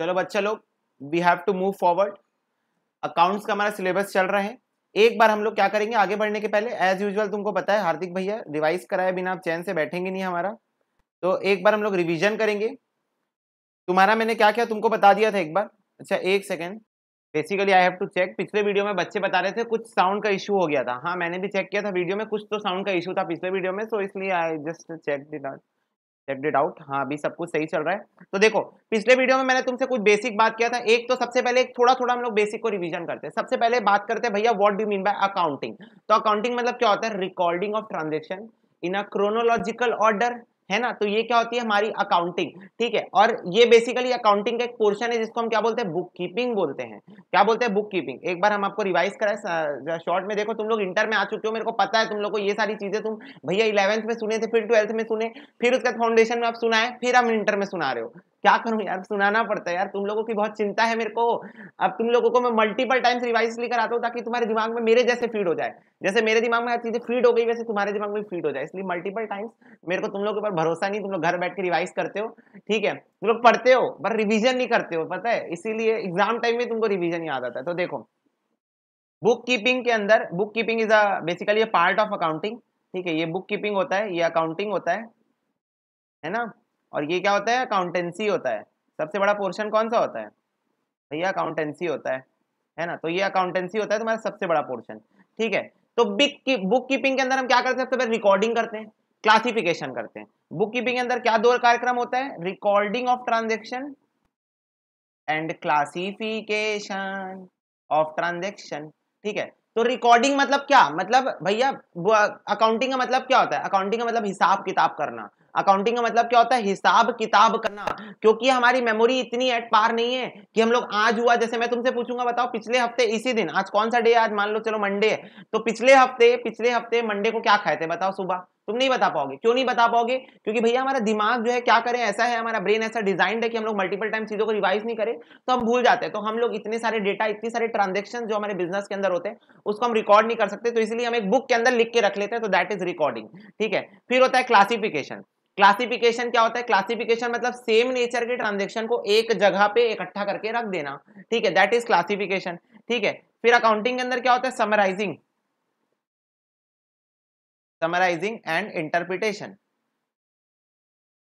चलो बच्चा लोग we have to move forward accounts का हमारा सिलेबस चल रहा है एक बार हम लोग क्या करेंगे आगे बढ़ने के पहले एज यूजल तुमको पता है हार्दिक भैया रिवाइज कराए बिना आप चैन से बैठेंगे नहीं हमारा तो एक बार हम लोग रिविजन करेंगे तुम्हारा मैंने क्या किया तुमको बता दिया था एक बार अच्छा एक second basically I have to check पिछले वीडियो में बच्चे बता रहे थे कुछ साउंड का इशू हो गया था हाँ मैंने भी चेक किया था वीडियो में कुछ तो साउंड का इशू था पिछले वीडियो में सो इसलिए I just checked it out checked it out हाँ अभी सब कुछ सही चल रहा है तो देखो पिछले वीडियो में मैंने तुमसे कुछ बेसिक बात किया था एक तो सबसे पहले थोड़ा थोड़ा हम लोग बेसिक को रिवीजन करते हैं सबसे पहले बात करते हैं भैया what do mean by accounting तो अकाउंटिंग मतलब क्या होता है recording of transaction in a chronological order है ना तो ये क्या होती है हमारी अकाउंटिंग ठीक है और ये बेसिकली अकाउंटिंग का एक पोर्शन है जिसको हम क्या बोलते हैं बुक कीपिंग बोलते हैं क्या बोलते हैं बुक कीपिंग एक बार हम आपको रिवाइज कराए शॉर्ट में देखो तुम लोग इंटर में आ चुके हो मेरे को पता है तुम लोग को ये सारी चीज़ें तुम भैया इलेवंथ में सुने थे फिर ट्वेल्थ में सुने फिर उसके फाउंडेशन में आप सुनाए फिर हम इंटर में सुना रहे हो क्या करूं यार सुनाना पड़ता है यार तुम लोगों की बहुत चिंता है मेरे को अब तुम लोगों को मैं मल्टीपल टाइम्स रिवाइज लेकर आता हूं ताकि तुम्हारे दिमाग में मेरे जैसे फीड हो जाए जैसे मेरे दिमाग में चीज़ें फीड हो गई वैसे तुम्हारे दिमाग में फीड हो जाए इसलिए मल्टीपल टाइम्स मेरे को तुम लोगों के ऊपर भरोसा नहीं तुम लोग घर बैठ के रिवाइज करते हो ठीक है तुम लोग पढ़ते हो पर रिविजन नहीं करते हो पता है इसीलिए एग्जाम टाइम में तुमको रिविजन याद आता है तो देखो बुक कीपिंग के अंदर bookkeeping is a basically part of accounting ठीक है ये बुक कीपिंग होता है ये अकाउंटिंग होता है है ना और ये क्या होता है अकाउंटेंसी होता है सबसे बड़ा पोर्शन कौन सा होता है भैया अकाउंटेंसी होता है है ना तो ये अकाउंटेंसी होता है तुम्हारा सबसे बड़ा पोर्शन ठीक है तो बिक की बुक कीपिंग के अंदर हम क्या करते हैं सबसे पहले रिकॉर्डिंग करते हैं क्लासिफिकेशन करते हैं बुक कीपिंग के अंदर क्या दो कार्यक्रम होता है recording of transaction and classification of transaction ठीक है तो रिकॉर्डिंग मतलब क्या मतलब भैया अकाउंटिंग का मतलब क्या होता है अकाउंटिंग का मतलब हिसाब किताब करना अकाउंटिंग का मतलब क्या होता है हिसाब किताब करना क्योंकि हमारी मेमोरी इतनी एट पार नहीं है कि हम लोग आज हुआ जैसे मैं तुमसे पूछूंगा बताओ पिछले हफ्ते इसी दिन आज कौन सा डे आज मान लो चलो मंडे है तो पिछले हफ्ते पिछले हफ्ते मंडे को क्या खाए थे बताओ सुबह तुम नहीं बता पाओगे क्यों नहीं बता पाओगे क्योंकि भैया हमारा दिमाग जो है क्या करें ऐसा है हमारा ब्रेन ऐसा डिजाइंड है कि हम लोग मल्टीपल टाइम चीजों को रिवाइज नहीं करें तो हम भूल जाते हैं तो हम लोग इतने सारे डेटा इतने सारे ट्रांजेक्शन जो हमारे बिजनेस के अंदर होते हैं उसको हम रिकॉर्ड नहीं कर सकते तो इसलिए हम एक बुक के अंदर लिख के रख लेते हैं तो दैट इज रिकॉर्डिंग ठीक है फिर होता है क्लासिफिकेशन क्लासिफिकेशन क्या होता है क्लासिफिकेशन मतलब सेम नेचर के ट्रांजेक्शन को एक जगह पे इकट्ठा करके रख देना ठीक है दैट इज क्लासिफिकेशन ठीक है फिर अकाउंटिंग के अंदर क्या होता है समराइजिंग समराइजिंग एंड इंटरप्रिटेशन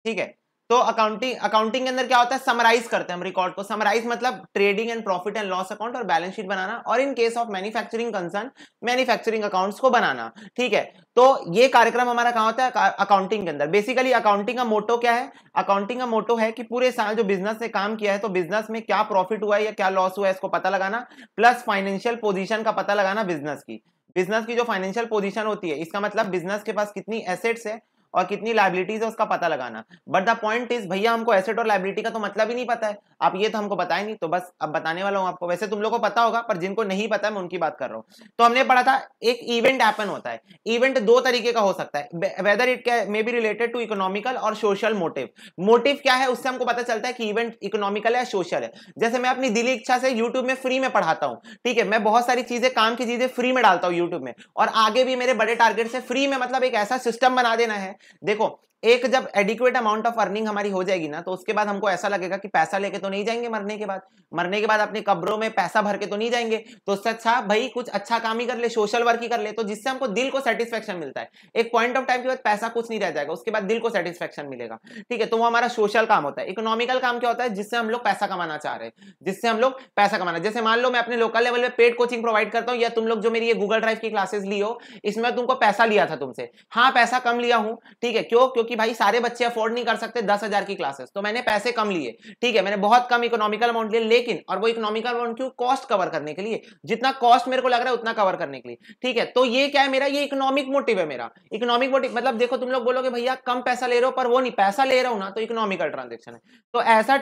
ठीक है तो अकाउंटिंग अकाउंटिंग के अंदर क्या होता है समराइज करते हैं हम रिकॉर्ड को समराइज मतलब trading and profit and loss account और बैलेंस शीट बनाना और in case of manufacturing concern manufacturing accounts को बनाना ठीक है तो ये कार्यक्रम हमारा कहा होता है अकाउंटिंग के अंदर बेसिकली अकाउंटिंग का मोटो क्या है अकाउंटिंग का मोटो है कि पूरे साल जो बिजनेस ने काम किया है तो बिजनेस में क्या प्रॉफिट हुआ है या क्या लॉस हुआ है इसको पता लगाना प्लस फाइनेंशियल पोजिशन का पता लगाना बिजनेस की बिजनेस की जो फाइनेंशियल पोजिशन होती है इसका मतलब बिजनेस के पास कितनी एसेट्स है और कितनी लाइबिलिटीज है उसका पता लगाना बट द पॉइंट इज भैया हमको एसेट और लाइबिलिटी का तो मतलब ही नहीं पता है आप ये तो हमको बताए नहीं तो बस अब बताने वाला हूँ आपको वैसे तुम लोग को पता होगा पर जिनको नहीं पता है मैं उनकी बात कर रहा हूँ तो हमने पढ़ा था एक इवेंट एपन होता है इवेंट दो तरीके का हो सकता है whether it may be related to economical और सोशल मोटिव मोटिव क्या है उससे हमको पता चलता है कि इवेंट इकोनॉमिकल है सोशल है जैसे मैं अपनी दिली इच्छा से यूट्यूब में फ्री में पढ़ाता हूँ ठीक है मैं बहुत सारी चीजें काम की चीजें फ्री में डालता हूँ यूट्यूब में और आगे भी मेरे बड़े टारगेट से फ्री में मतलब एक ऐसा सिस्टम बना देना है देखो एक जब एडिक्वेट अमाउंट ऑफ अर्निंग हमारी हो जाएगी ना तो उसके बाद हमको ऐसा लगेगा कि पैसा लेके तो नहीं जाएंगे मरने के बाद मरने के बाद अपने कब्रों में पैसा भर के तो नहीं जाएंगे तो उससे अच्छा भाई कुछ अच्छा काम ही कर ले सोशल वर्क ही कर ले तो जिससे हमको दिल को सेटिस्फेक्शन मिलता है एक पॉइंट ऑफ टाइम के बाद पैसा कुछ नहीं रह जाएगा उसके बाद दिल को सेटिस्फेक्शन मिलेगा ठीक है तो वो हमारा सोशल काम होता है इकोनॉमिकल काम क्या होता है जिससे हम लोग पैसा कमाना चाह रहे हैं जिससे हम लोग पैसा कमाना जैसे मान लो मैं अपने लोकल लेवल पर पेड कोचिंग प्रोवाइड करता हूँ या तुम लोग जो मेरी गूगल ड्राइव की क्लासेस ली हो इसमें तुमको पैसा लिया था तुमसे हाँ पैसा कम लिया हूँ ठीक है क्यों क्योंकि कि भाई सारे बच्चे अफोर्ड नहीं कर सकते दस हजार की क्लासेस तो मैंने पैसे कम लिए ठीक है मैंने बहुत कम इकोनॉमिकल अमाउंट लिए लेकिन और वो इकोनॉमिकल अमाउंट क्यों कॉस्ट कवर करने के लिए जितना कॉस्ट मेरे को लग रहा है उतना कवर करने के लिए ठीक है तो ये क्या है मेरा ये इकोनॉमिक मोटिव है मेरा इकोनॉमिक मोटिव मतलब देखो तुम लोग बोलोगे भैया कम पैसा ले रहे हो पर वो नहीं पैसा ले रहा हूं ना तो इकोनॉमिकल ट्रांजेक्शन है तो ऐसा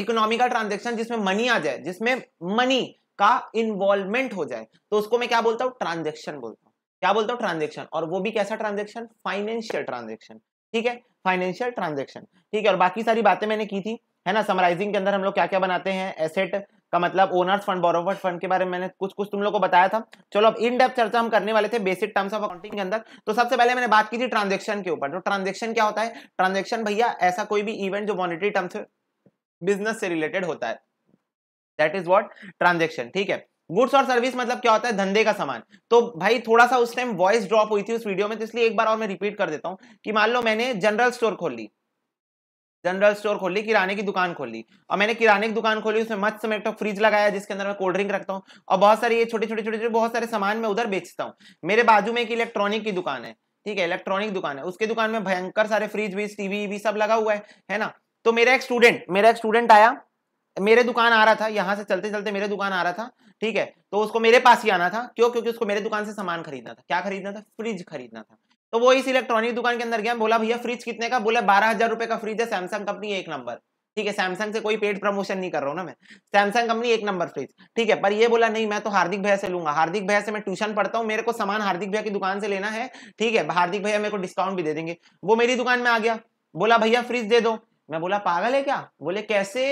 इकोनॉमिकल ट्रांजेक्शन जिसमें मनी आ जाए जिसमें मनी का इन्वॉल्वमेंट हो जाए तो उसको मैं क्या बोलता हूँ ट्रांजेक्शन बोलता हूँ क्या बोलता हूँ ट्रांजेक्शन और वो भी कैसा ट्रांजेक्शन फाइनेंशियल ट्रांजेक्शन ठीक है फाइनेंशियल ट्रांजेक्शन ठीक है और बाकी सारी बातें मैंने की थी है ना समराइजिंग के अंदर हम लोग क्या क्या बनाते हैं एसेट का मतलब ओनर्स फंड बोरोवर्स फंड के बारे में मैंने कुछ कुछ तुम लोग को बताया था चलो अब इन डेप्थ चर्चा हम करने वाले थे बेसिक टर्म्स ऑफ अकाउंटिंग के अंदर तो सबसे पहले मैंने बात की थी ट्रांजेक्शन के ऊपर तो ट्रांजेक्शन क्या होता है ट्रांजेक्शन भैया ऐसा कोई भी इवेंट जो मॉनिटरी टर्म्स बिजनेस से रिलेटेड होता है दैट इज वॉट ट्रांजेक्शन ठीक है गुड्स और सर्विस मतलब क्या होता है धंधे का सामान तो भाई थोड़ा सा उस टाइम वॉइस ड्रॉप हुई थी उस वीडियो में तो इसलिए एक बार और मैं रिपीट कर देता हूँ कि मान लो मैंने जनरल स्टोर खोल ली जनरल स्टोर खोल ली किराने की दुकान खोल ली और मैंने किराने की दुकान खोली उसमें मत में तो फ्रिज लगाया जिसके अंदर मैं कोल्ड ड्रिंक रखता हूँ और बहुत सारे ये छोटे छोटे छोटे छोटे बहुत सारे सामान मैं उधर बेचता हूँ मेरे बाजू में एक इलेक्ट्रॉनिक की दुकान है ठीक है इलेक्ट्रॉनिक दुकान है उसके दुकान में भयंकर सारे फ्रिज व्रिज टीवी वी सब लगा हुआ है है ना तो मेरा एक स्टूडेंट मेरा एक स्टूडेंट आया मेरे दुकान आ रहा था यहाँ से चलते चलते मेरे दुकान आ रहा था ठीक है तो उसको मेरे पास ही आना था क्यों क्योंकि उसको मेरे दुकान से सामान खरीदना था क्या खरीदना था फ्रिज खरीदना था तो वो इस इलेक्ट्रॉनिक दुकान के अंदर गया बोला भैया फ्रिज कितने का बोले बारह हजार रुपए का फ्रिज है सैमसंग कंपनी एक नंबर ठीक है सैमसंग से कोई पेड प्रमोशन नहीं कर रहा हूँ ना मैं सैमसंग कंपनी एक नंबर फ्रिज ठीक है पर ये बोला नहीं मैं तो हार्दिक भैया से लूंगा हार्दिक भैया से मैं ट्यूशन पढ़ता हूँ मेरे को सामान हार्दिक भैया की दुकान से लेना है ठीक है हार्दिक भैया मेरे को डिस्काउंट भी दे देंगे वो मेरी दुकान में आ गया बोला भैया फ्रिज दे दो मैं बोला पागल है क्या बोले कैसे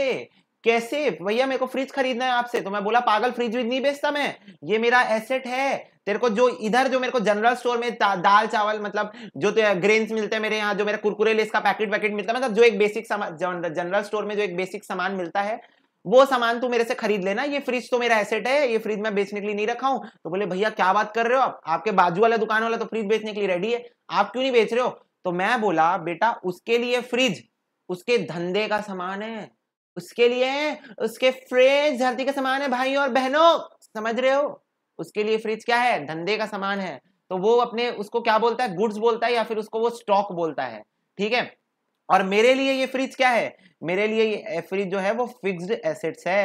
कैसे भैया मेरे को फ्रिज खरीदना है आपसे तो मैं बोला पागल फ्रिज व्रिज नहीं बेचता मैं ये मेरा एसेट है तेरे को जो इधर जो मेरे को जनरल स्टोर में दाल चावल मतलब जो ग्रेन्स मिलते हैं मेरे यहाँ जो मेरा कुरकुरे लेस का पैकेट वैकेट मिलता है मतलब जो एक बेसिक सामान जनरल स्टोर में जो एक बेसिक सामान मिलता है वो सामान तू मेरे से खरीद लेना ये फ्रिज तो मेरा एसेट है ये फ्रिज मैं बेचने के लिए नहीं रखा हूं तो बोले भैया क्या बात कर रहे हो आप आपके बाजू वाला दुकान वाला तो फ्रिज बेचने के लिए रेडी है आप क्यों नहीं बेच रहे हो तो मैं बोला बेटा उसके लिए फ्रिज उसके धंधे का सामान है उसके लिए उसके फ्रिज धरती का समान है भाई और बहनों समझ रहे हो उसके लिए फ्रिज क्या है धंधे का सामान है तो वो अपने उसको क्या बोलता है गुड्स बोलता है या फिर उसको वो स्टॉक बोलता है ठीक है और मेरे लिए ये फ्रिज क्या है मेरे लिए ये फ्रिज जो है वो फिक्स्ड एसेट्स है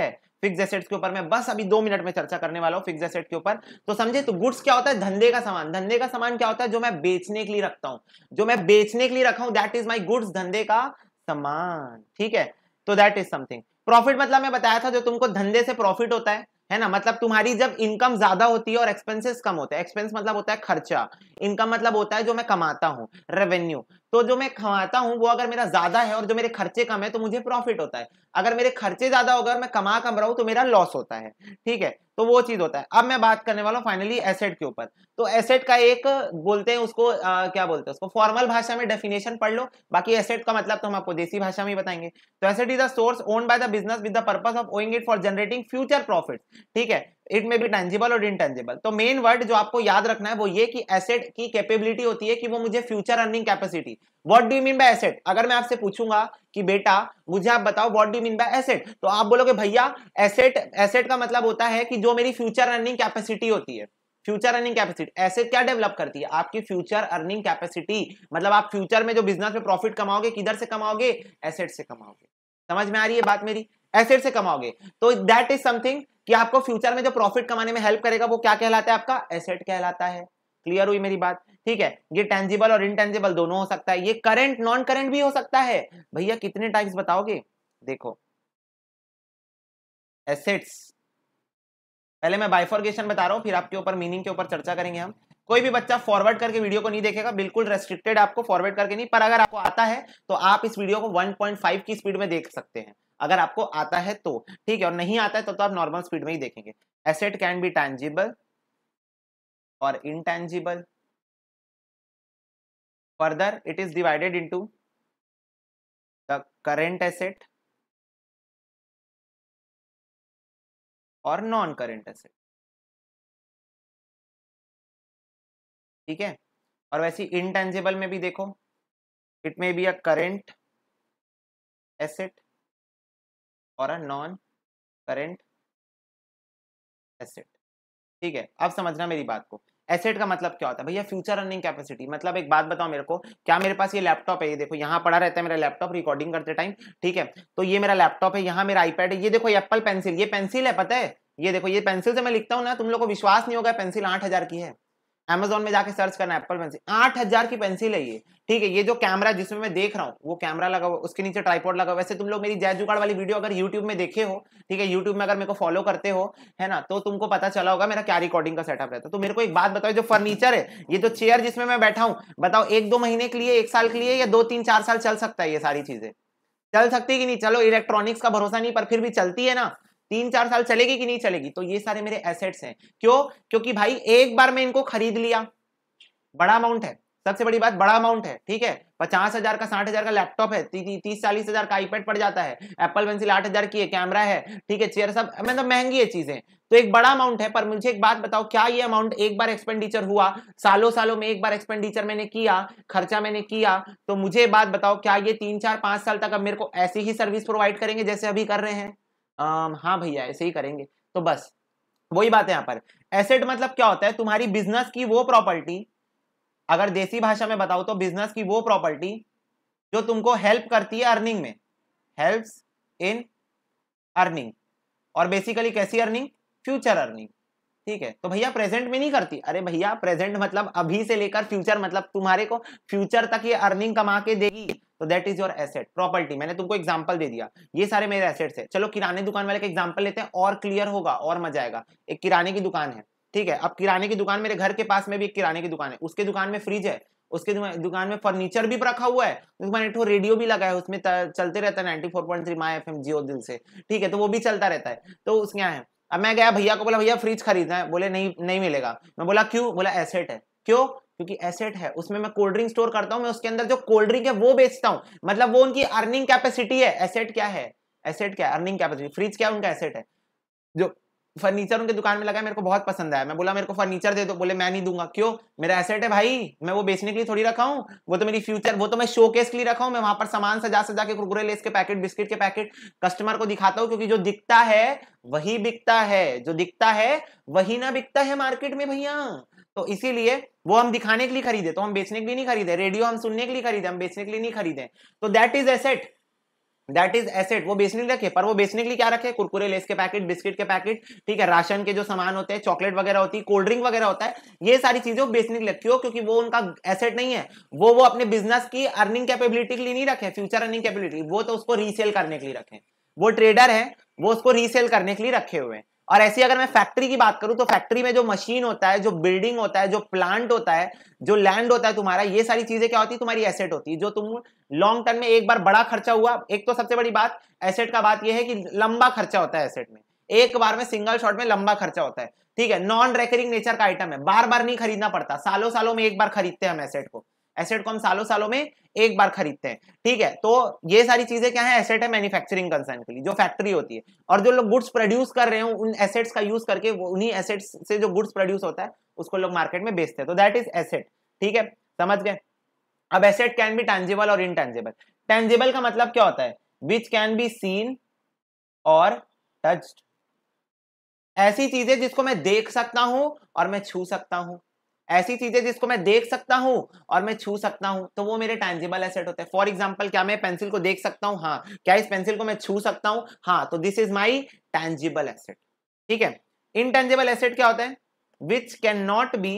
फिक्स एसेट्स के ऊपर मैं बस अभी दो मिनट में चर्चा करने वाला हूँ फिक्स एसेट के ऊपर तो समझे तो गुड्स क्या होता है धंधे का सामान धंधे का सामान क्या होता है जो मैं बेचने के लिए रखता हूँ जो मैं बेचने के लिए रखा हूँ दैट इज माई गुड्स धंधे का सामान ठीक है तो दैट इज समथिंग प्रॉफिट मतलब मैं बताया था जो तुमको धंधे से प्रॉफिट होता है है ना मतलब तुम्हारी जब इनकम ज्यादा होती है और एक्सपेंसेस कम होते हैं एक्सपेंस मतलब होता है खर्चा इनकम मतलब होता है जो मैं कमाता हूँ रेवेन्यू तो जो मैं कमाता हूँ वो अगर मेरा ज्यादा है और जो मेरे खर्चे कम है तो मुझे प्रॉफिट होता है अगर मेरे खर्चे ज्यादा होगा और मैं कमा कम रहा हूँ तो मेरा लॉस होता है ठीक है तो वो चीज होता है अब मैं बात करने वाला हूँ फाइनली एसेट के ऊपर तो एसेट का एक बोलते हैं उसको आ, क्या बोलते हैं उसको फॉर्मल भाषा में डेफिनेशन पढ़ लो बाकी एसेट का मतलब तो हम आपको देसी भाषा में बताएंगे तो asset is a source own by the business with the purpose of owing it for generating future profit ठीक है इट मे बी टेंजिबल और इनटेंजिबल तो मेन वर्ड जो आपको याद रखना है वो ये कि एसेट की कैपेबिलिटी होती है कि वो मुझे future earning capacity what do you mean by asset अगर मैं आपसे पूछूंगा कि बेटा मुझे आप बताओ what do you mean by asset तो आप बोलोगे भैया एसेट एसेट का मतलब होता है कि जो मेरी फ्यूचर अर्निंग कैपेसिटी होती है फ्यूचर अर्निंग कैपेसिटी ऐसे क्या डेवलप करती है आपकी फ्यूचर अर्निंग कैपेसिटी मतलब आप फ्यूचर में जो बिजनेस में प्रॉफिट कमाओगे किधर से कमाओगे एसेट से कमाओगे समझ में आ रही है बात मेरी एसेट से कमाओगे तो दैट इज समथिंग कि आपको फ्यूचर में जो प्रॉफिट कमाने में हेल्प करेगा वो क्या कहलाता है आपका एसेट कहलाता है क्लियर हुई मेरी बात ठीक है ये टेंजिबल और इनटेंजिबल दोनों हो सकता है ये करंट नॉन करंट भी हो सकता है भैया कितने टाइप्स बताओगे देखो एसेट्स पहले मैं बाइफोर्गेशन बता रहा हूँ फिर आपके ऊपर मीनिंग के ऊपर चर्चा करेंगे हम कोई भी बच्चा फॉरवर्ड करके वीडियो को नहीं देखेगा बिल्कुल रेस्ट्रिक्टेड आपको फॉरवर्ड करके नहीं पर अगर आपको आता है तो आप इस वीडियो को 1.5 की स्पीड में देख सकते हैं अगर आपको आता है तो ठीक है और नहीं आता है तो, तो आप नॉर्मल स्पीड में ही देखेंगे एसेट कैन बी टैंजिबल और intangible further it is divided into the current asset और नॉन करेंट एसेट ठीक है और वैसे इनटैंजिबल में भी देखो it may be a current asset और अ नॉन करेंट एसेट ठीक है अब समझना मेरी बात को एसेट का मतलब क्या होता है भैया फ्यूचर अर्निंग कैपेसिटी मतलब एक बात बताओ मेरे को क्या मेरे पास ये लैपटॉप है ये देखो यहाँ पड़ा रहता है मेरा लैपटॉप रिकॉर्डिंग करते टाइम ठीक है तो ये मेरा लैपटॉप है यहाँ मेरा आईपैड है ये देखो एप्पल पेंसिल ये पेंसिल है पता है ये देखो ये पेंसिल से मैं लिखता हूँ ना तुम लोग को विश्वास नहीं होगा पेंसिल आठ हजार की है एमेजोन में जाके सर्च करना एप्पल पेंसिल आठ हजार की पेंसिल है ये ठीक है ये जो कैमरा जिसमें मैं देख रहा हूँ वो कैमरा लगा हुआ उसके नीचे ट्राईपोर्ड लगा हुआ वैसे तुम लोग मेरी जय जुगाड़ वाली वीडियो अगर यूट्यूब में देखे हो ठीक है यूट्यूब में अगर मेरे को फॉलो करते हो है ना तो तुमको पता चला होगा मेरा क्या रिकॉर्डिंग का सेटअप रहता है तो मेरे को एक बात बताओ जो फर्नीचर है ये जो चेयर जिसमें मैं बैठा हूँ बताओ एक दो महीने के लिए एक साल के लिए या दो तीन चार साल चल सकता है ये सारी चीजें चल सकती कि नहीं चलो इलेक्ट्रॉनिक्स का भरोसा नहीं पर फिर भी चलती है ना तीन चार साल चलेगी कि नहीं चलेगी तो ये सारे मेरे एसेट्स हैं क्यों क्योंकि भाई एक बार मैं इनको खरीद लिया बड़ा अमाउंट है सबसे बड़ी बात बड़ा अमाउंट है ठीक है पचास हजार का साठ हजार का लैपटॉप है ती, तीस चालीस हजार का आईपैड पड़ जाता है एप्पल पेंसिल आठ हजार की है कैमरा है ठीक है चेयर सब मतलब महंगी है चीजें तो एक बड़ा अमाउंट है पर मुझे एक बात बताओ क्या ये अमाउंट एक बार एक्सपेंडिचर हुआ सालों सालों में एक बार एक्सपेंडिचर मैंने किया खर्चा मैंने किया तो मुझे बात बताओ क्या ये तीन चार पांच साल तक अब मेरे को ऐसी ही सर्विस प्रोवाइड करेंगे जैसे अभी कर रहे हैं हाँ भैया ऐसे ही करेंगे तो बस वही बात है यहाँ पर एसेट मतलब क्या होता है तुम्हारी बिजनेस की वो प्रॉपर्टी अगर देसी भाषा में बताओ तो बिजनेस की वो प्रॉपर्टी जो तुमको हेल्प करती है अर्निंग में हेल्प इन अर्निंग और बेसिकली कैसी अर्निंग फ्यूचर अर्निंग ठीक है तो भैया प्रेजेंट में नहीं करती अरे भैया प्रेजेंट मतलब अभी से लेकर फ्यूचर मतलब तुम्हारे को फ्यूचर तक ये अर्निंग कमा के देगी तो that is your asset property मैंने तुमको एग्जाम्पल दे दिया ये सारे मेरे एसेट्स है चलो किराने दुकान वाले का एग्जाम्पल लेते हैं और क्लियर होगा और मजा आएगा एक किराने की दुकान है ठीक है अब किराने की दुकान मेरे घर के पास में भी एक किराने की दुकान है उसके दुकान में फ्रिज है उसके दुकान में फर्नीचर भी रखा हुआ है तो मैंने तो रेडियो भी लगा है उसमें चलते रहता है 94.3 four point three my F M जियो दिल से ठीक है तो वो भी चलता रहता है तो उसके यहाँ है अब मैं गया भैया को बोला भैया फ्रिज खरीदना है बोले नहीं नहीं मिलेगा मैं बोला क्यों बोला एसेट है क्यों क्योंकि एसेट है उसमें मैं कोल्ड ड्रिंक स्टोर करता हूं मैं उसके अंदर जो कोल्ड ड्रिंक है वो बेचता हूं मतलब वो उनकी अर्निंग कैपेसिटी है एसेट क्या है एसेट क्या अर्निंग कैपेसिटी फ्रिज क्या उनका एसेट है जो फर्नीचर उनके दुकान में लगा मेरे को बहुत पसंद आया मैं बोला मेरे को फर्नीचर दे दो बोले मैं नहीं दूंगा क्यों मेरा एसेट है भाई मैं वो बेचने के लिए थोड़ी रखा हूँ वो तो मेरी फ्यूचर वो तो मैं शोकेस के लिए रखा हूँ मैं वहां पर सामान सजा सजा के कुरकुरे लेस के पैकेट बिस्किट के पैकेट कस्टमर को दिखाता हूँ क्योंकि जो दिखता है वही बिकता है जो दिखता है वही ना बिकता है मार्केट में भैया तो इसीलिए वो हम दिखाने के लिए खरीदे तो हम बेचने के लिए नहीं खरीदे रेडियो हम सुनने के लिए खरीदे हम बेचने के लिए नहीं खरीदे तो that is asset that is asset वो बेचने के लिए रखे पर वो बेचने के लिए क्या रखे कुरकुरे लेस के पैकेट बिस्किट के पैकेट ठीक है राशन के जो सामान होते हैं चॉकलेट वगैरह होती है कोल्ड ड्रिंक वगैरह होता है ये सारी चीजें वो बेचने के लिए क्यों क्योंकि वो उनका एसेट नहीं है वो वो अपने बिजनेस की अर्निंग कैपेबिलिटी के लिए नहीं रखे फ्यूचर अर्निंग कैपेबिलिटी वो तो उसको रीसेल करने के लिए रखे वो ट्रेडर है वो उसको रीसेल करने के लिए रखे हुए हैं और ऐसी अगर मैं फैक्ट्री की बात करूं तो फैक्ट्री में जो मशीन होता है जो बिल्डिंग होता है जो प्लांट होता है जो लैंड होता है तुम्हारा ये सारी चीजें क्या होती है तुम्हारी एसेट होती है जो तुम लॉन्ग टर्म में एक बार बड़ा खर्चा हुआ एक तो सबसे बड़ी बात एसेट का बात यह है कि लंबा खर्चा होता है एसेट में एक बार में सिंगल शॉट में लंबा खर्चा होता है ठीक है नॉन रेकरिंग नेचर का आइटम है बार बार नहीं खरीदना पड़ता सालों सालों में एक बार खरीदते हैं हम एसेट को एसेट को हम सालों सालों में एक बार खरीदते हैं ठीक है तो ये सारी चीजें क्या है एसेट है मैन्युफैक्चरिंग कंसर्न के लिए जो फैक्ट्री होती है और जो लोग गुड्स प्रोड्यूस कर रहे हो उन एसेट्स का यूज करके उन्हीं एसेट्स से जो गुड्स प्रोड्यूस होता है उसको लोग मार्केट में बेचते हैं तो दैट इज एसेट ठीक है समझ गए अब एसेट कैन बी टैंजेबल और इनटैंजेबल टैंजेबल का मतलब क्या होता है विच कैन बी सीन और टच्ड ऐसी चीजें जिसको मैं देख सकता हूं और मैं छू सकता हूं ऐसी चीजें जिसको मैं देख सकता हूं और मैं छू सकता हूं तो वो मेरे टैंजिबल एसेट होते हैं फॉर एग्जाम्पल क्या मैं पेंसिल को देख सकता हूं हाँ क्या इस पेंसिल को मैं छू सकता हूं हाँ तो this is my tangible asset ठीक है इनटेंजिबल एसेट क्या होता है which can not be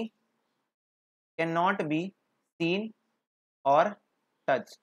can not be seen और टच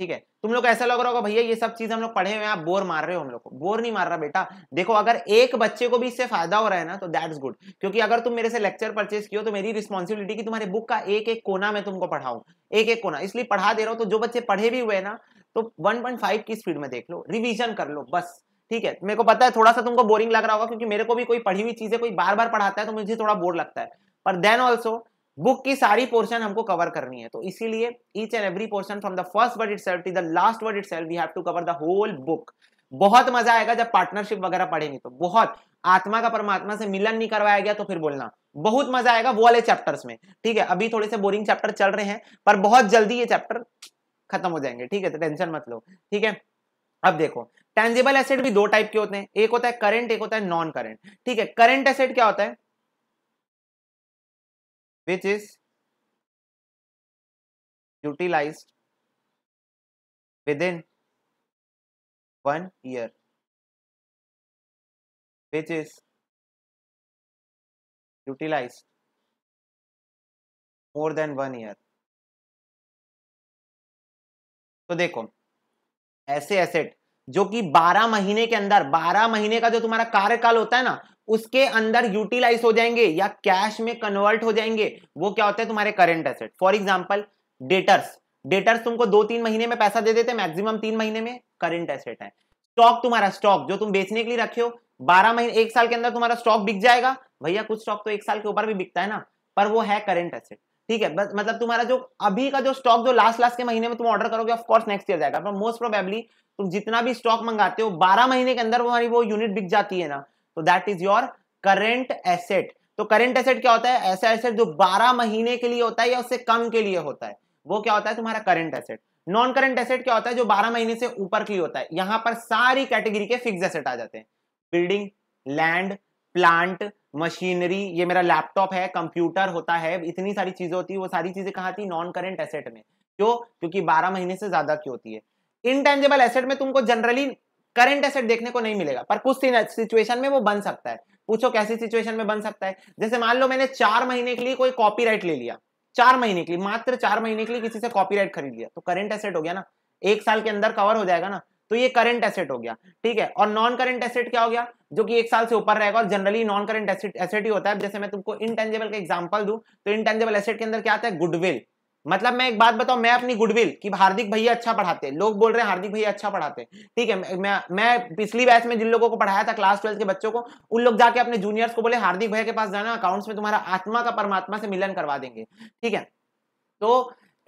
ठीक है तुम लोग ऐसा लग रहा होगा भैया ये सब चीज हम लोग पढ़े हुए हैं आप बोर मार रहे हो हम लोग को बोर नहीं मार रहा बेटा देखो अगर एक बच्चे को भी इससे फायदा हो रहा है ना तो दैट्स गुड क्योंकि अगर तुम मेरे से लेक्चर परचेज किया तो मेरी रिस्पॉन्सिबिलिटी की तुम्हारे बुक का एक एक कोना मैं तुमको पढ़ाऊ एक एक कोना इसलिए पढ़ा दे रहा हूँ तो जो बच्चे पढ़े भी हुए ना तो वन की स्पीड में देख लो रिविजन कर लो बस ठीक है मेरे को पता है थोड़ा सा तुमको बोरिंग लग रहा होगा क्योंकि मेरे को भी कोई पढ़ी हुई चीजें कोई बार बार पढ़ाता है तो मुझे थोड़ा बोर लगता है पर देन ऑल्सो बुक की सारी पोर्शन हमको कवर करनी है तो इसीलिए each and every portion from the first word itself the last word itself we have to cover the whole book बहुत मजा आएगा जब पार्टनरशिप वगैरह पढ़ेंगे तो बहुत आत्मा का परमात्मा से मिलन नहीं करवाया गया तो फिर बोलना बहुत मजा आएगा वो वाले चैप्टर्स में ठीक है अभी थोड़े से बोरिंग चैप्टर चल रहे हैं पर बहुत जल्दी ये चैप्टर खत्म हो जाएंगे ठीक है तो टेंशन मत लो ठीक है अब देखो टेंजिबल एसेट भी दो टाइप के होते हैं एक होता है करंट एक होता है नॉन करंट ठीक है करंट एसेट क्या होता है which is utilise within one year which is utilise more than one year तो देखो ऐसे एसेट जो कि 12 महीने के अंदर 12 महीने का जो तुम्हारा कार्यकाल होता है ना उसके अंदर यूटिलाइज हो जाएंगे या कैश में कन्वर्ट हो जाएंगे वो क्या होता है तुम्हारे current asset for example debtors debtors तुमको दो तीन महीने में पैसा दे देते मैक्सिमम तीन महीने में करेंट एसेट है स्टॉक तुम्हारा स्टॉक जो तुम बेचने के लिए रखे हो बारह महीने एक साल के अंदर तुम्हारा स्टॉक बिक जाएगा भैया कुछ स्टॉक तो एक साल के ऊपर भी बिकता है ना पर वो है करेंट एसेट ठीक है बस मतलब तुम्हारा जो अभी का जो स्टॉक जो लास्ट लास्ट के महीने में तुम ऑर्डर करोगे ऑफ कोर्स नेक्स्ट ईयर जाएगा पर मोस्ट प्रोबेबली तुम जितना भी स्टॉक मंगाते हो बारह महीने के अंदर वो हमारी वो यूनिट बिक जाती है ना तो that is your current asset तो करेंट एसेट क्या होता है ऐसा एसेट जो 12 महीने के लिए होता है या उससे कम के लिए होता है वो क्या होता है तुम्हारा current asset non current asset क्या होता है जो 12 महीने से ऊपर के लिए होता है यहां पर सारी कैटेगरी के फिक्स एसेट आ जाते हैं बिल्डिंग लैंड प्लांट मशीनरी ये मेरा लैपटॉप है कंप्यूटर होता है इतनी सारी चीजें होती है वो सारी चीजें कहाँ थी नॉन करेंट एसेट में क्यों क्योंकि बारह महीने से ज्यादा की होती है इनटेंजेबल एसेट में तुमको जनरली करंट एसेट देखने को नहीं मिलेगा पर कुछ सिचुएशन में वो बन सकता है पूछो कैसी सिचुएशन में बन सकता है जैसे मान लो मैंने चार महीने के लिए कोई कॉपीराइट ले लिया चार महीने के लिए मात्र चार महीने के लिए किसी से कॉपीराइट खरीद लिया तो करंट एसेट हो गया ना एक साल के अंदर कवर हो जाएगा ना तो ये करंट एसेट हो गया ठीक है और नॉन करंट एसेट क्या हो गया जो कि एक साल से ऊपर रहेगा और generally non current asset asset ही होता है जैसे मैं तुमको इनटेंजेबल का एग्जांपल दूं तो इनटेंजेबल एसेट के अंदर क्या आता है गुडविल मतलब मैं एक बात बताऊं मैं अपनी गुडविल कि हार्दिक भैया अच्छा पढ़ाते लोग बोल रहे हैं हार्दिक भैया अच्छा पढ़ाते ठीक है मैं मैं पिछली बैच में जिन लोगों को पढ़ाया था क्लास ट्वेल्थ के बच्चों को उन लोग जाके अपने जूनियर्स को बोले हार्दिक भैया के पास जाना अकाउंट्स में तुम्हारा आत्मा का परमात्मा से मिलन करवा देंगे ठीक है तो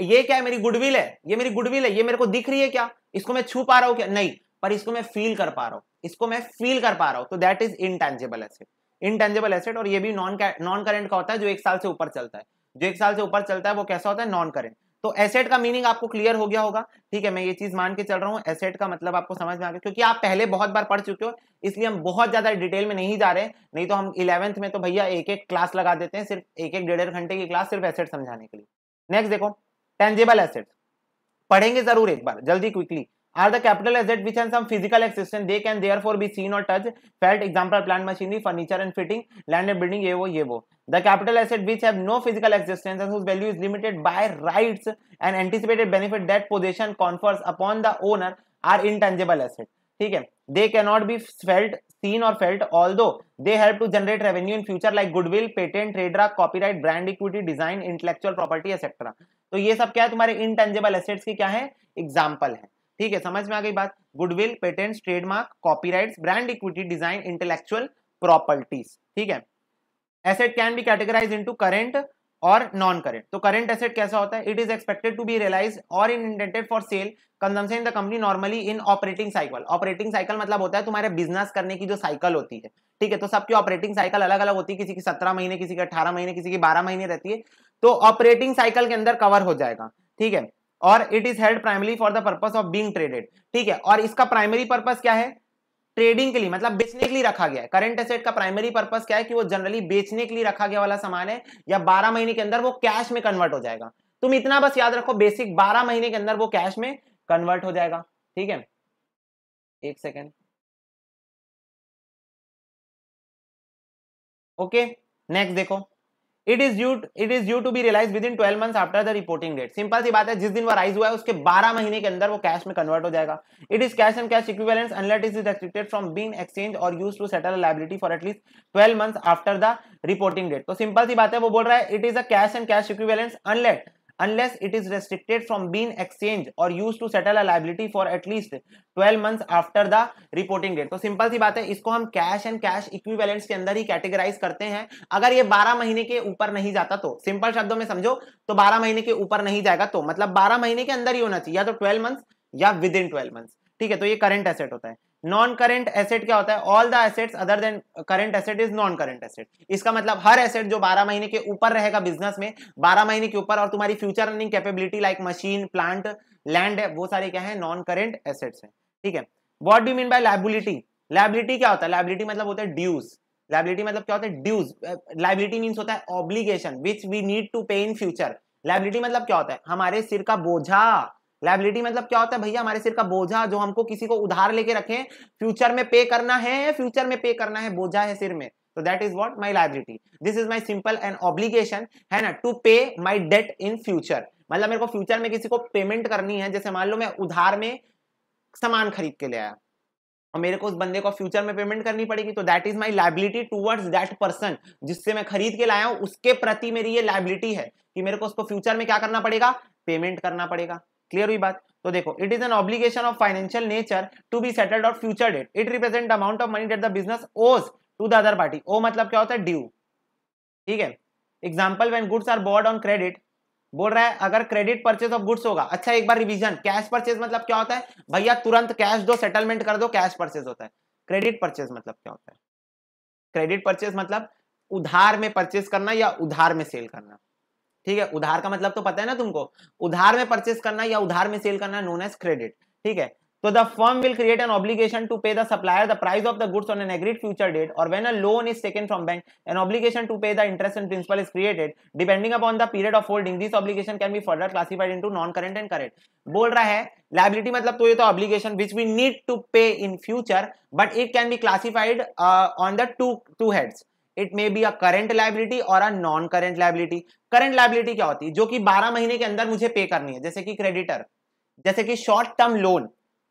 ये क्या है मेरी गुडविल है ये मेरी गुडविल है ये मेरे को दिख रही है क्या इसको मैं छू पा रहा हूँ क्या नहीं पर इसको मैं फील कर पा रहा हूँ इसको मैं फील कर पा रहा हूँ तो that is intangible asset intangible asset और ये भी नॉन नॉन करेंट का होता है जो एक साल से ऊपर चलता है जो एक साल से ऊपर चलता है वो कैसा होता है नॉन करेंट तो एसेट का मीनिंग आपको क्लियर हो गया होगा ठीक है मैं ये चीज मान के चल रहा हूँ एसेट का मतलब आपको समझ में आ गया क्योंकि आप पहले बहुत बार पढ़ चुके हो इसलिए हम बहुत ज्यादा डिटेल में नहीं जा रहे नहीं तो हम इलेवंथ में तो भैया एक एक क्लास लगा देते हैं सिर्फ एक एक डेढ़ घंटे की क्लास सिर्फ एसेट समझाने के लिए नेक्स्ट देखो टेंजेबल एसेट पढ़ेंगे जरूर एक बार जल्दी quickly are the capital asset which has some physical existence they can therefore be seen or touched felt example plant machinery furniture and fitting land and building ye wo ye wo the capital asset which have no physical existence and whose value is limited by rights and anticipated benefit that possession confers upon the owner are intangible asset ठीक है they can not be felt seen और felt although they help to generate revenue in future like goodwill patent trademark copyright brand equity design intellectual property etcetera तो ये सब क्या है तुम्हारे intangible assets के क्या है एग्जाम्पल है ठीक है समझ में आ गई बात goodwill patents trademark copyrights brand equity design intellectual properties ठीक है asset can be categorise into current और नॉन करेंट तो करेंट एसेट कैसा होता है it is expected to be realise और in intended for sale consumption in the company normally in operating cycle operating cycle मतलब होता है तुम्हारे बिजनेस करने की जो साइकिल होती है ठीक है तो सबकी ऑपरेटिंग साइकिल अलग अलग होती है किसी की सत्रह महीने किसी की अठारह महीने किसी की बारह महीने रहती है तो ऑपरेटिंग साइकिल के अंदर कवर हो जाएगा ठीक है और it is held primary for the purpose of being traded ठीक है और इसका प्राइमरी पर्पज क्या है ट्रेडिंग के लिए मतलब बेचने के लिए रखा गया है करंट एसेट का प्राइमरी पर्पज क्या है कि वो जनरली बेचने के लिए रखा गया वाला सामान है या 12 महीने के अंदर वो कैश में कन्वर्ट हो जाएगा तुम इतना बस याद रखो बेसिक 12 महीने के अंदर वो कैश में कन्वर्ट हो जाएगा ठीक है एक सेकेंड ओके नेक्स्ट देखो it is due it is due to be realise within twelve month after the reporting date simple सी बात है जिस दिन वो राइज हुआ है उसके बारह महीने के अंदर वो कैश में कन्वर्ट हो जाएगा it is cash and cash equivalence unless is is expected from been exchange और use to settle liability for at least twelve month after the reporting date तो सिंपल सी बात है वो बोल रहा है it is a cash and cash equivalence unless unless it is restricted from being exchanged or used to settle a liability for at least 12 months after the reporting date तो simple सी बात है इसको हम कैश एंड कैश इक्विवेलेंट्स के अंदर ही categorise करते हैं अगर ये 12 महीने के ऊपर नहीं जाता तो सिंपल शब्दों में समझो तो 12 महीने के ऊपर नहीं जाएगा तो मतलब 12 महीने के अंदर ही होना चाहिए या तो 12 मंथ्स या विद इन 12 मंथ्स ठीक है तो ये करंट एसेट होता है नॉन करेंट एसेट क्या होता है all the assets other than current asset is non current asset इसका मतलब हर एसेट जो 12 महीने के ऊपर रहेगा बिजनेस में 12 महीने के ऊपर और तुम्हारी future running capability like machine plant land है वो सारे क्या है नॉन करेंट एसेट्स है ठीक है what do mean by liability liability क्या होता है लाइबिलिटी मतलब होता है ड्यूज लाइबिलिटी मतलब क्या होता है ड्यूज लाइबिलिटी मीन्स होता है obligation which we need to pay in future liability मतलब क्या होता है हमारे सिर का बोझा लाइबिलिटी मतलब क्या होता है भैया हमारे सिर का बोझा जो हमको किसी को उधार लेके रखें फ्यूचर में पे करना है या फ्यूचर में पे करना है बोझा है सिर में तो that is what my liability this is my simple and obligation है ना टू पे माई डेट इन फ्यूचर मतलब मेरे को फ्यूचर में किसी को पेमेंट करनी है जैसे मान लो मैं उधार में सामान खरीद के ले आया और मेरे को उस बंदे को फ्यूचर में पेमेंट करनी पड़ेगी तो that is my liability towards that person जिससे मैं खरीद के लाया हूं उसके प्रति मेरी ये लाइबिलिटी है कि मेरे को उसको फ्यूचर में क्या करना पड़ेगा पेमेंट करना पड़ेगा क्लियर हुई बात तो देखो it is an obligation of financial nature to be settled और future date it represent amount of money that the business owes to the other party owe मतलब क्या होता है ड्यू ठीक है example when goods are bought on credit बोल रहा है अगर क्रेडिट परचेज ऑफ गुड्स होगा अच्छा एक बार रिवीजन कैश परचेज मतलब क्या होता है भैया तुरंत कैश दो सेटलमेंट कर दो कैश परचेज होता है क्रेडिट परचेज मतलब क्या होता है क्रेडिट परचेज मतलब उधार में परचेज करना या उधार में सेल करना ठीक है उधार का मतलब तो पता है ना तुमको उधार में परचेस करना या उधार में सेल करना नोन एज क्रेडिट ठीक है तो the firm will create an obligation to pay the supplier the price of the goods on an agreed future date और when a loan is taken from bank an obligation to pay the interest and principal is created depending upon the period of holding this obligation can be further classified into non current and current बोल रहा है liability मतलब तो ये तो obligation which we need to pay in future but it can be classified on the two two heads it may be a current liability और a non current liability current liability क्या होती है जो कि 12 महीने के अंदर मुझे पे करनी है जैसे कि क्रेडिटर जैसे कि शॉर्ट टर्म लोन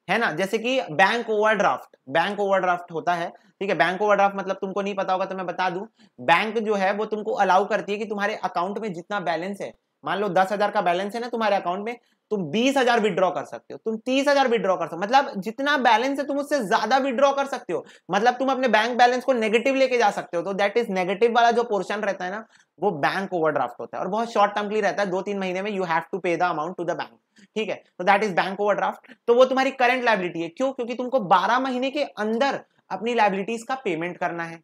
है ना जैसे कि बैंक ओवरड्राफ्ट बैंक ओवरड्राफ्ट होता है ठीक है बैंक ओवरड्राफ्ट मतलब तुमको नहीं पता होगा तो मैं बता दूं बैंक जो है वो तुमको अलाउ करती है कि तुम्हारे अकाउंट में जितना बैलेंस है मान लो दस हजार का बैलेंस है ना तुम्हारे अकाउंट में तुम बीस हजार विड्रॉ कर सकते हो तुम तीस हजार विड्रॉ कर सकते हो मतलब जितना बैलेंस है तुम उससे ज्यादा विड्रॉ कर सकते हो मतलब तुम अपने बैंक बैलेंस को नेगेटिव लेके जा सकते हो तो दैट इज नेगेटिव वाला जो पोर्शन रहता है ना वो बैंक ओवरड्राफ्ट होता है और बहुत शॉर्ट टर्म के लिए रहता है दो तीन महीने में you have to pay the amount to the bank ठीक है तो दैट इज बैंक ओवरड्राफ्ट तो वो तुम्हारी करंट लाइबिलिटी है क्यों क्योंकि तुमको बारह महीने के अंदर अपनी लाइबिलिटीज का पेमेंट करना है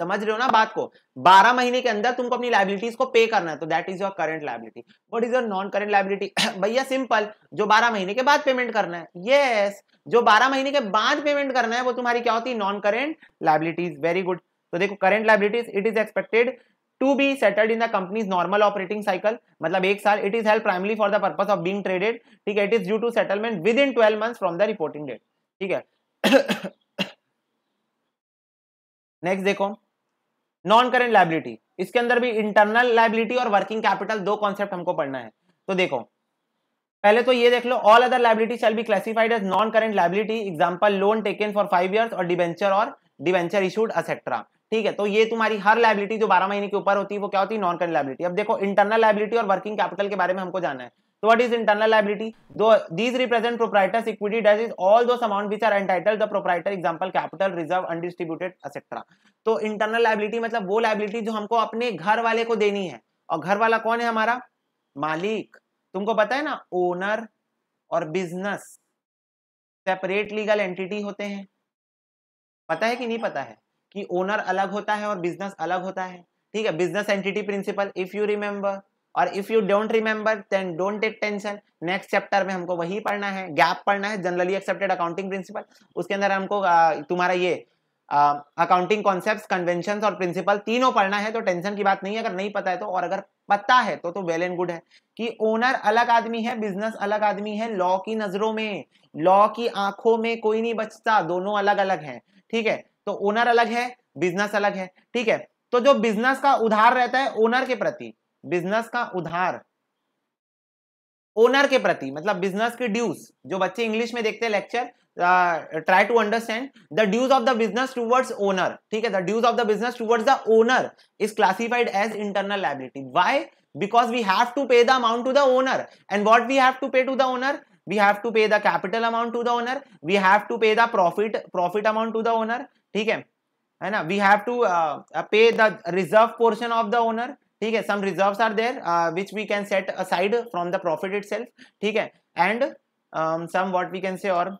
समझ रहे हो ना बात को 12 महीने के अंदर तुमको अपनी लाइबिलिटीज को पे करना है तो that is your current liability what is your non current liability भैया सिंपल जो 12 महीने के बाद पेमेंट करना है यस yes, जो 12 महीने के बाद पेमेंट करना है वो तुम्हारी क्या होती है non current liabilities very good तो देखो current liabilities it is expected to be settled in the company normal operating cycle मतलब एक साल it is held primarily for the purpose of being traded ठीक है it is due to settlement within twelve month from the reporting date ठीक है next देखो non current liability इसके अंदर भी इंटरनल लाइबिलिटी और वर्किंग कैपिटल दो कॉन्सेप्ट हमको पढ़ना है तो देखो पहले तो ये देख लो all other liability shall be classified as non current liability example loan taken for five year और डिवेंचर और डिवेंचर इशूड असेट्रा ठीक है तो ये तुम्हारी हर लाइबिलिटी जो बारह महीने के ऊपर होती है वो क्या होती है नॉन करेंट लाइबिलिटी अब देखो इंटरनल लाइबिलिटी और वर्किंग कैपिटल के बारे में हमको जाना है So what is internal liability? Though these represent proprietor's equity, that is all those amount which are entitled the proprietor, example capital, reserve, undistributed, etc. So internal liability मतलब वो liability जो हमको अपने घर वाले को देनी है और घर वाला कौन है हमारा मालिक तुमको पता है ना ओनर और बिजनेस सेपरेट लीगल एंटिटी होते हैं पता है कि नहीं पता है कि ओनर अलग होता है और बिजनेस अलग होता है ठीक है business entity principle if you remember और if you don't remember then don't take tension next chapter में हमको वही पढ़ना है गैप पढ़ना है जनरली एक्सेप्टेड अकाउंटिंग प्रिंसिपल उसके अंदर हमको तुम्हारा ये अकाउंटिंग कॉन्सेप्ट कन्वेंशन और प्रिंसिपल तीनों पढ़ना है तो टेंशन की बात नहीं है अगर नहीं पता है तो और अगर पता है तो तो वेल एंड गुड है कि ओनर अलग आदमी है बिजनेस अलग आदमी है लॉ की नजरों में लॉ की आंखों में कोई नहीं बचता दोनों अलग अलग हैं ठीक है तो ओनर अलग है बिजनेस अलग है ठीक है तो जो बिजनेस का उधार रहता है ओनर के प्रति बिजनेस का उधार ओनर के प्रति मतलब बिजनेस के ड्यूज जो बच्चे इंग्लिश में देखते हैं lecture try to understand the dues of the business towards owner ठीक है the dues of the business towards the owner is classified as internal liability why because we have to pay the amount to the owner and what we have to pay to the owner we have to pay the capital amount to the owner we have to pay the profit profit amount to the owner theek hai hai na we have to uh, pay the reserve portion of the owner ठीक है some reserve are there which we can set aside from the profit it ठीक है and some what we can say और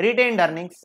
retained earnings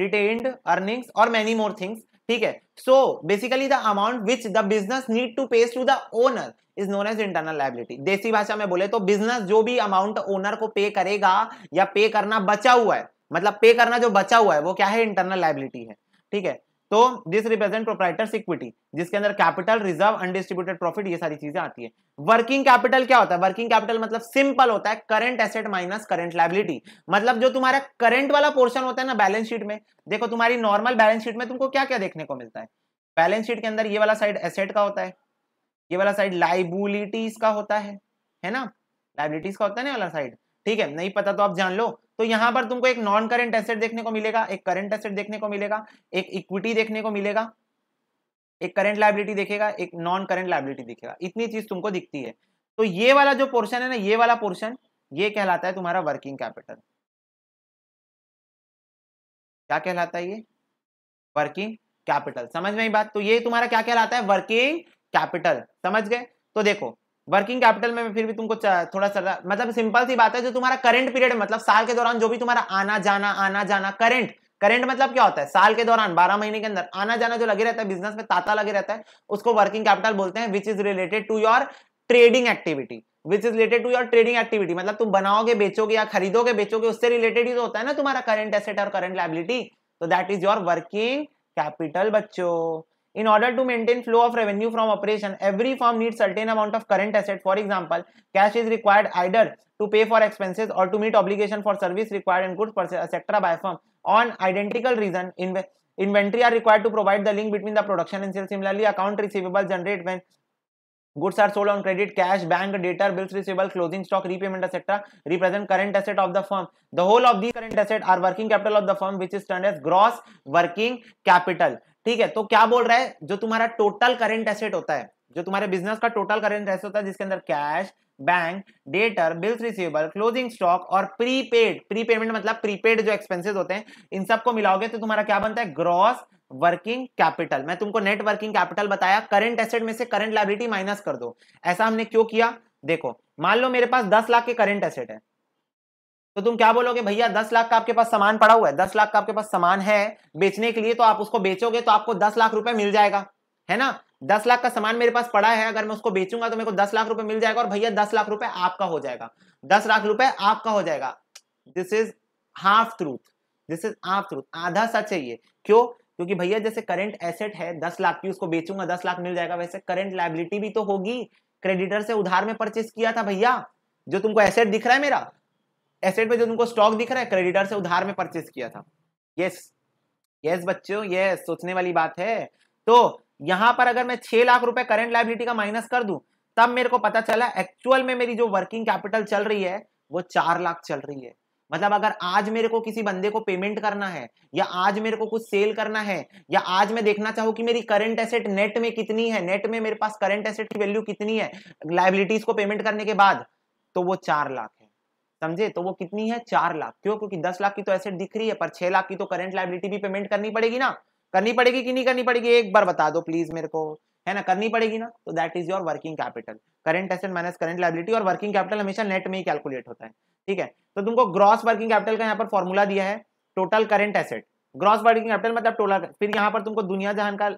retained earnings और many more things ठीक है so basically the amount which the business need to pay to the owner is known as internal liability देसी भाषा में बोले तो business जो भी अमाउंट ओनर को पे करेगा या पे करना बचा हुआ है मतलब पे करना जो बचा हुआ है वो क्या है इंटरनल लाइबिलिटी है ठीक है तो दिस रिप्रेजेंट प्रोपराइटर्स इक्विटी जिसके अंदर कैपिटल रिजर्व अनडिस्ट्रीब्यूटेड प्रॉफिट ये सारी चीजें आती है वर्किंग कैपिटल क्या होता है वर्किंग कैपिटल मतलब सिंपल होता है current asset minus current liability मतलब जो तुम्हारा करंट वाला पोर्शन होता है ना बैलेंस शीट में देखो तुम्हारी नॉर्मल बैलेंस शीट में तुमको क्या क्या देखने को मिलता है बैलेंस शीट के अंदर ये वाला साइड एसेट का होता है ये वाला साइड लाइबिलिटीज का होता है है ना लाइबिलिटीज का होता है ना वाला साइड ठीक है नहीं पता तो आप जान लो तो यहां पर तुमको एक नॉन करेंट एसेट देखने को मिलेगा एक करेंट एसेट देखने को मिलेगा एक इक्विटी देखने को मिलेगा एक करंट लाइबिलिटी देखेगा एक नॉन करंट लाइबिलिटी दिखेगा इतनी चीज तुमको दिखती है तो ये वाला जो पोर्शन है ना ये वाला पोर्शन ये कहलाता है तुम्हारा वर्किंग कैपिटल क्या कहलाता है ये वर्किंग कैपिटल समझ में ही बात तो ये तुम्हारा क्या कहलाता है वर्किंग कैपिटल समझ गए तो देखो वर्किंग कैपिटल में फिर भी तुमको थोड़ा सा मतलब सिंपल सी बात है जो तुम्हारा करंट पीरियड मतलब साल के दौरान जो भी तुम्हारा आना जाना आना जाना करंट करंट मतलब क्या होता है साल के दौरान बारह महीने के अंदर आना जाना जो लगे रहता है बिजनेस में ताता लगे रहता है उसको वर्किंग कैपिटल बोलते हैं which is related to your trading activity which is related to your trading activity मतलब तुम बनाओगे बेचोगे या खरीदोगे बेचोगे उससे रिलेटेड ही तो होता है ना तुम्हारा करंट एसेट और करंट लाइबिलिटी तो that is your working capital बच्चों in order to maintain flow of revenue from operation every firm needs certain amount of current asset for example cash is required either to pay for expenses or to meet obligation for service required and goods etc by firm on identical reason inventory are required to provide the link between the production and sales similarly account receivable generate when goods are sold on credit cash bank debtor bills receivable closing stock repayment etc represent current asset of the firm the whole of these current asset are working capital of the firm which is termed as gross working capital ठीक है तो क्या बोल रहा है जो तुम्हारा total current asset होता है जो तुम्हारे बिजनेस का टोटल करेंट एसेट होता है जिसके अंदर cash bank debtor bills receivable closing stock और प्रीपेड प्रीपेमेंट मतलब प्रीपेड जो एक्सपेंसेस होते हैं इन सबको मिलाओगे तो तुम्हारा क्या बनता है ग्रॉस वर्किंग कैपिटल मैं तुमको नेट वर्किंग कैपिटल बताया करंट एसेट में से करंट लाइबिलिटी माइनस कर दो ऐसा हमने क्यों किया देखो मान लो मेरे पास दस लाख के करंट एसेट है तो तुम क्या बोलोगे भैया दस लाख का आपके पास सामान पड़ा हुआ है दस लाख का आपके पास सामान है बेचने के लिए तो आप उसको बेचोगे तो आपको दस लाख रुपए मिल जाएगा है ना दस लाख का सामान मेरे पास पड़ा है अगर मैं उसको बेचूंगा तो मेरे को दस लाख रुपए मिल जाएगा और भैया दस लाख रुपए आपका हो जाएगा दस लाख रुपए आपका हो जाएगा this is half truth this is half truth आधा सच है ये क्यों क्योंकि भैया जैसे करेंट एसेट है दस लाख की उसको बेचूंगा दस लाख मिल जाएगा वैसे करेंट लाइबिलिटी भी तो होगी क्रेडिटर से उधार में परचेस किया था भैया जो तुमको एसेट दिख रहा है मेरा एसेट में जो तुमको स्टॉक दिख रहा है क्रेडिटर से उधार में परचेस किया था यस यस बच्चों ये सोचने वाली बात है तो यहां पर अगर मैं छह लाख रुपए करेंट लाइबिलिटी का माइनस कर दू तब मेरे को पता चला एक्चुअल में मेरी जो वर्किंग कैपिटल चल रही है वो चार लाख चल रही है मतलब अगर आज मेरे को किसी बंदे को पेमेंट करना है या आज मेरे को कुछ सेल करना है या आज मैं देखना चाहूँ कि मेरी करंट एसेट नेट में कितनी है नेट में मेरे पास करंट एसेट की वैल्यू कितनी है लाइबिलिटीज को पेमेंट करने के बाद तो वो चार लाख है समझे तो वो कितनी है चार लाख क्यों क्योंकि दस लाख की तो एसेट दिख रही है पर छह लाख की तो करेंट लाइबिलिटी भी पेमेंट करनी पड़ेगी ना करनी पड़ेगी कि नहीं करनी पड़ेगी एक बार बता दो प्लीज मेरे को है ना करनी पड़ेगी ना तो that is your working capital current asset minus current liability और वर्किंग कैपिटल हमेशा नेट में ही कैलकुलेट होता है ठीक है तो तुमको ग्रॉस वर्किंग कैपिटल का यहाँ पर फॉर्मूला दिया है total current asset gross working capital मतलब टोटल फिर यहाँ पर तुमको दुनिया जहान का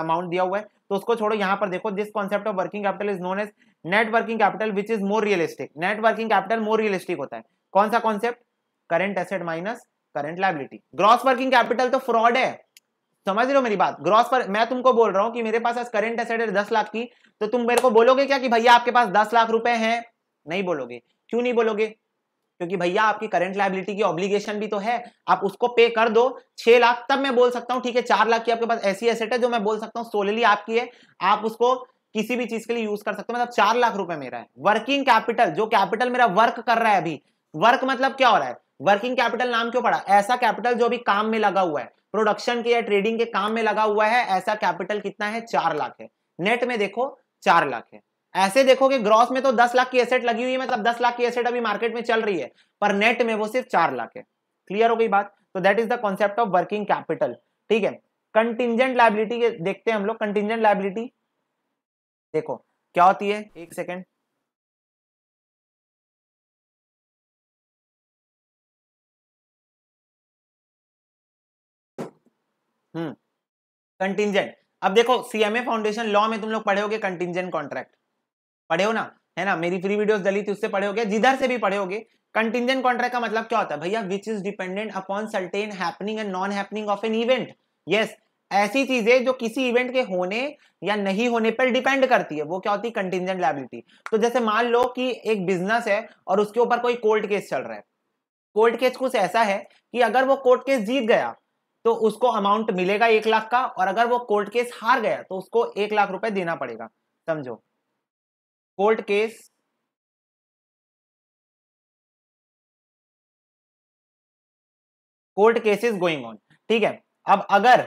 अमाउंट दिया हुआ है तो उसको छोड़ो यहाँ पर देखो this concept of working capital is known as net working capital which is more realistic net working capital more realistic होता है कौन सा concept current asset minus current liability gross working capital तो फ्रॉड है समझ रहे हो मेरी बात ग्रॉस पर मैं तुमको बोल रहा हूँ कि मेरे पास आज करेंट एसेट है दस लाख की तो तुम मेरे को बोलोगे क्या कि भैया आपके पास दस लाख रुपए हैं नहीं बोलोगे क्यों नहीं बोलोगे क्योंकि भैया आपकी करंट लाइबिलिटी की ऑब्लिगेशन भी तो है आप उसको पे कर दो छह लाख तब मैं बोल सकता हूँ ठीक है चार लाख की आपके पास ऐसी एसेट है जो मैं बोल सकता हूँ सोलली आपकी है आप उसको किसी भी चीज के लिए यूज कर सकते हो मतलब चार लाख रुपए मेरा है वर्किंग कैपिटल जो कैपिटल मेरा वर्क कर रहा है अभी वर्क मतलब क्या हो रहा है वर्किंग कैपिटल नाम क्यों पड़ा ऐसा कैपिटल जो अभी काम में लगा हुआ है प्रोडक्शन के या ट्रेडिंग के काम में लगा हुआ है ऐसा कैपिटल कितना है चार लाख है नेट में देखो चार लाख है ऐसे कि ग्रॉस में तो दस लाख की एसेट लगी हुई है मतलब दस लाख की एसेट अभी मार्केट में चल रही है पर नेट में वो सिर्फ चार लाख है क्लियर हो गई बात तो that is the concept of working capital ठीक है कंटिजेंट लाइबिलिटी देखते हैं हम लोग कंटिजेंट लाइबिलिटी देखो क्या होती है एक सेकेंड कंटिजेंट हम्म, अब देखो सीएमए फाउंडेशन लॉ में तुम लोग पढ़े होगे कंटिजेंट कॉन्ट्रैक्ट पढ़े हो ना है ना मेरी फ्री वीडियोस डली थी उससे पढ़े होगे जिधर से भी पढ़े होगे कंटिजेंट कॉन्ट्रैक्ट का मतलब क्या होता है भैया which is dependent upon certain happening and non happening of an event yes ऐसी चीजें जो किसी इवेंट के होने या नहीं होने पर डिपेंड करती है वो क्या होती है कंटिजेंट लाइबिलिटी तो जैसे मान लो कि एक बिजनेस है और उसके ऊपर कोई कोर्ट केस चल रहा है कोर्ट केस कुछ ऐसा है कि अगर वो कोर्ट केस जीत गया तो उसको अमाउंट मिलेगा एक लाख का और अगर वो कोर्ट केस हार गया तो उसको एक लाख रुपए देना पड़ेगा समझो court case court case is going on ठीक है अब अगर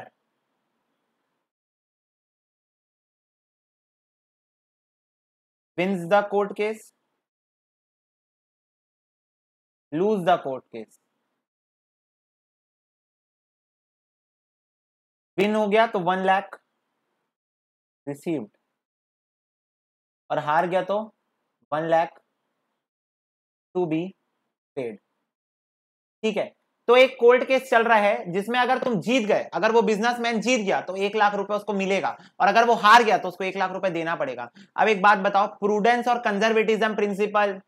wins the court case lose the court case win हो गया तो वन लैख रिसीव और हार गया तो one lakh to be paid ठीक है तो एक कोर्ट केस चल रहा है जिसमें अगर तुम जीत गए अगर वो बिजनेसमैन जीत गया तो एक लाख रुपए उसको मिलेगा और अगर वो हार गया तो उसको एक लाख रुपए देना पड़ेगा अब एक बात बताओ प्रूडेंस और कंजर्वेटिज्म प्रिंसिपल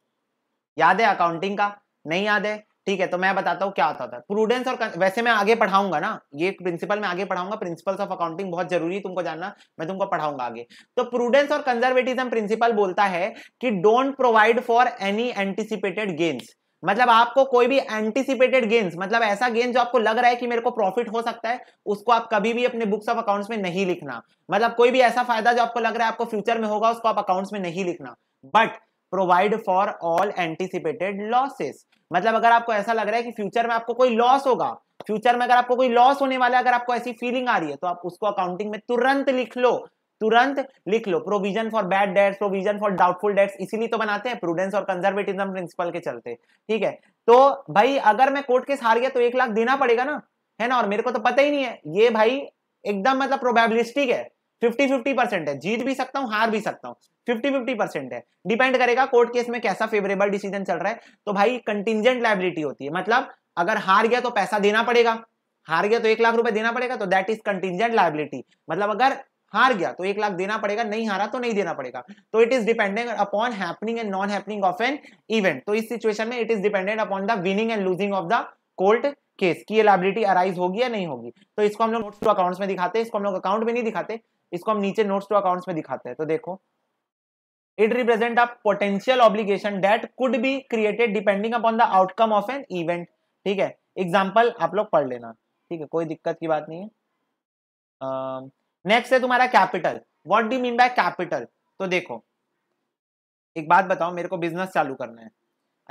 याद है अकाउंटिंग का नहीं याद है ठीक है तो मैं बताता हूँ क्या होता था प्रूडेंस और वैसे मैं आगे पढ़ाऊंगा ना ये प्रिंसिपल मैं आगे पढ़ाऊंगा प्रिंसिपल्स ऑफ अकाउंटिंग बहुत जरूरी तुमको जानना मैं तुमको पढ़ाऊंगा आगे तो प्रूडेंस और कंजर्वेटिज्म प्रिंसिपल बोलता है कि don't provide for any anticipated gains मतलब आपको कोई भी एंटीसिपेटेड गेन्स मतलब ऐसा गेन जो आपको लग रहा है कि मेरे को प्रॉफिट हो सकता है उसको आप कभी भी अपने बुक्स ऑफ अकाउंट्स में नहीं लिखना मतलब कोई भी ऐसा फायदा जो आपको लग रहा है आपको फ्यूचर में होगा उसको आप अकाउंट्स में नहीं लिखना but provide for all anticipated losses मतलब अगर आपको ऐसा लग रहा है कि फ्यूचर में आपको कोई लॉस होगा फ्यूचर में अगर आपको कोई लॉस होने वाला है अगर आपको ऐसी फीलिंग आ रही है तो आप उसको अकाउंटिंग में तुरंत लिख लो तुरंत लिख लो provision for bad debts provision for doubtful debts इसीलिए तो बनाते हैं प्रूडेंस और कंजर्वेटिज्म प्रिंसिपल के चलते ठीक है तो भाई अगर मैं कोर्ट केस हार गया तो एक लाख देना पड़ेगा ना है ना और मेरे को तो पता ही नहीं है ये भाई एकदम मतलब प्रोबेबिलिस्टिक है फिफ्टी फिफ्टी परसेंट है जीत भी सकता हूँ हार भी सकता हूँ फिफ्टी फिफ्टी परसेंट है डिपेंड करेगा कोर्ट केस में कैसा फेवरेबल डिसीजन चल रहा है तो भाई कंटिजेंट लाइबिलिटी होती है मतलब अगर हार गया तो पैसा देना पड़ेगा हार गया तो एक लाख रुपए देना पड़ेगा तो दैट इज कंटिजेंट लाइबिलिटी मतलब अगर हार गया तो एक लाख देना पड़ेगा नहीं हारा तो नहीं देना पड़ेगा तो it is dependent upon happening and non happening of an event तो इस सिचुएशन में it is dependent upon the winning and losing of the court case की लाइबिलिटी अराइज होगी या नहीं होगी तो इसको हम लोग नोट्स टू अकाउंट्स में दिखाते हैं इसको हम लोग अकाउंट में नहीं दिखाते इसको हम नीचे नोट्स टू अकाउंट्स में दिखाते हैं तो देखो it represent a potential obligation that could be created depending upon the outcome of an event ठीक है एग्जाम्पल आप लोग पढ़ लेना ठीक है कोई दिक्कत की बात नहीं है uh, नेक्स्ट है तुम्हारा capital what do mean by capital तो देखो एक बात बताओ मेरे को बिजनेस चालू करना है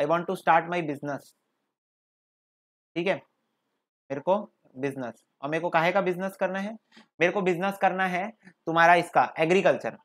I want to start my business ठीक है मेरे को बिजनेस और मेरे को काहे का बिजनेस करना है मेरे को बिजनेस करना है तुम्हारा इसका एग्रीकल्चर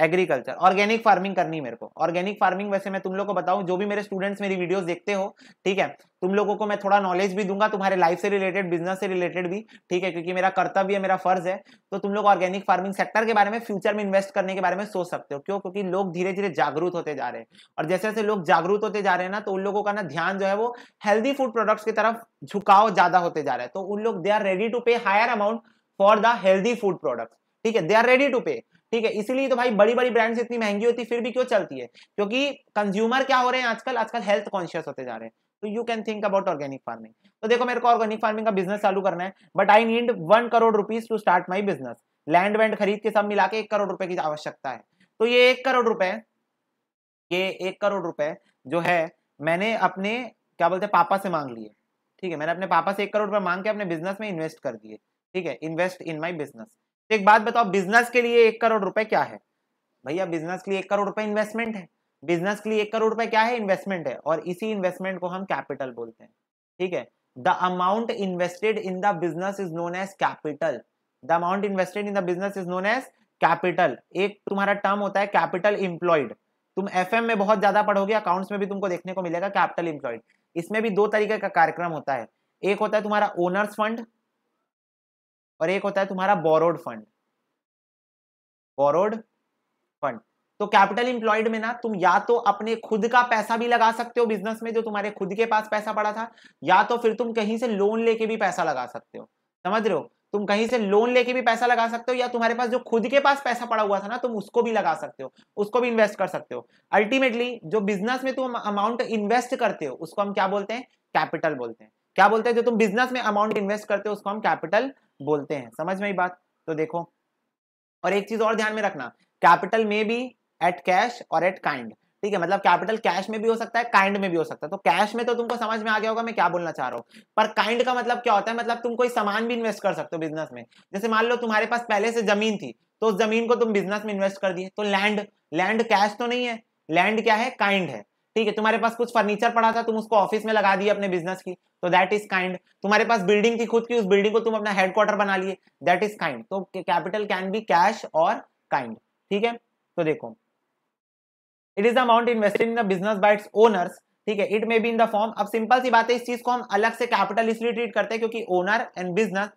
एग्रीकल्चर ऑर्गेनिक फार्मिंग करनी मेरे को ऑर्गेनिक फार्मिंग वैसे मैं तुम लोग को बताऊं जो भी मेरे स्टूडेंट्स मेरी वीडियोस देखते हो ठीक है तुम लोगों को मैं थोड़ा नॉलेज भी दूंगा तुम्हारे लाइफ से रिलेटेड बिजनेस से रिलेटेड भी ठीक है क्योंकि मेरा कर्तव्य है मेरा फर्ज है तो तुम लोग ऑर्गेनिक फार्मिंग सेक्टर के बारे में फ्यूचर में इन्वेस्ट करने के बारे में सोच सकते हो क्यों क्योंकि लोग धीरे धीरे जागरूक होते जा रहे हैं और जैसे जैसे लोग जागरूक होते जा रहे हैं ना तो उन लोगों का ना ध्यान जो है वो हेल्दी फूड प्रोडक्ट्स की तरफ झुकाव ज्यादा होते जा रहे हैं तो उन लोग they are ready to pay higher amount for the healthy food product ठीक है दे आर रेडी टू पे ठीक है इसीलिए तो भाई बड़ी बड़ी ब्रांड्स इतनी महंगी होती फिर भी क्यों चलती है क्योंकि कंज्यूमर क्या हो रहे हैं आजकल आजकल हेल्थ कॉन्शियस होते जा रहे हैं तो you can think about organic farming तो देखो मेरे को ऑर्गेनिक फार्मिंग का बिजनेस चालू करना है but I need one crore rupees to start my business land वैंड खरीद के सब मिला के एक करोड़ रुपए की आवश्यकता है तो ये एक करोड़ रुपए ये एक करोड़ रुपए जो है मैंने अपने क्या बोलते हैं पापा से मांग लिए ठीक है मैंने अपने पापा से एक करोड़ रुपए मांग के अपने बिजनेस में इन्वेस्ट कर दिए ठीक है इन्वेस्ट इन माई बिजनेस तो एक बात बताओ बिजनेस के लिए एक करोड़ रुपए क्या है भैया बिजनेस के लिए एक करोड़ रुपए इन्वेस्टमेंट है बिजनेस के लिए एक करोड़ रुपए क्या है इन्वेस्टमेंट है और इसी इन्वेस्टमेंट को हम कैपिटल बोलते हैं ठीक है the amount invested in the business is known as capital the amount invested in the business is known as capital एक तुम्हारा टर्म होता है कैपिटल इंप्लॉयड तुम एफ में बहुत ज्यादा पढ़ोगे अकाउंट्स में भी तुमको देखने को मिलेगा कैपिटल इंप्लॉयड इसमें भी दो तरीके का कार्यक्रम होता है एक होता है तुम्हारा ओनर्स फंड और एक होता है तुम्हारा बोरोड फंड बोरोड फंड तो कैपिटल इंप्लॉयड में ना तुम या तो अपने खुद का पैसा भी लगा सकते हो बिजनेस में जो तुम्हारे खुद के पास पैसा पड़ा था या तो फिर तुम कहीं से लोन लेके भी पैसा लगा सकते हो समझ रहे हो तुम कहीं से लोन लेके भी पैसा लगा सकते हो या तुम्हारे पास जो खुद के पास पैसा पड़ा हुआ था ना तुम उसको भी लगा सकते हो उसको भी इन्वेस्ट कर सकते हो अल्टीमेटली जो बिजनेस में तुम अमाउंट इन्वेस्ट करते हो उसको हम क्या बोलते हैं कैपिटल बोलते हैं क्या बोलते हैं जो तुम बिजनेस में अमाउंट इन्वेस्ट करते हो उसको हम कैपिटल बोलते हैं समझ में ही बात तो देखो और एक चीज और ध्यान में रखना कैपिटल में भी एट कैश और एट काइंड ठीक है मतलब कैपिटल कैश में भी हो सकता है काइंड में भी हो सकता है तो कैश में तो तुमको समझ में आ गया होगा मैं क्या बोलना चाह रहा हूँ पर काइंड का मतलब क्या होता है मतलब तुम कोई सामान भी इन्वेस्ट कर सकते हो बिजनेस में जैसे मान लो तुम्हारे पास पहले से जमीन थी तो उस जमीन को तुम बिजनेस में इन्वेस्ट कर दिए तो लैंड लैंड कैश तो नहीं है लैंड क्या है काइंड है ठीक है तुम्हारे पास कुछ फर्नीचर पड़ा था तुम उसको ऑफिस में लगा दिए अपने बिजनेस की तो दैट इज काइंड तुम्हारे पास बिल्डिंग थी खुद की उस बिल्डिंग को तुम अपना हेडक्वार्टर बना लिए दैट इज काइंड तो कैपिटल कैन बी कैश और काइंड ठीक है तो देखो it is the amount invested in the business by its owners ठीक है it may be in the form अब सिंपल सी बात है इस चीज को हम अलग से कैपिटल इसलिए ट्रीट करते हैं क्योंकि owner and business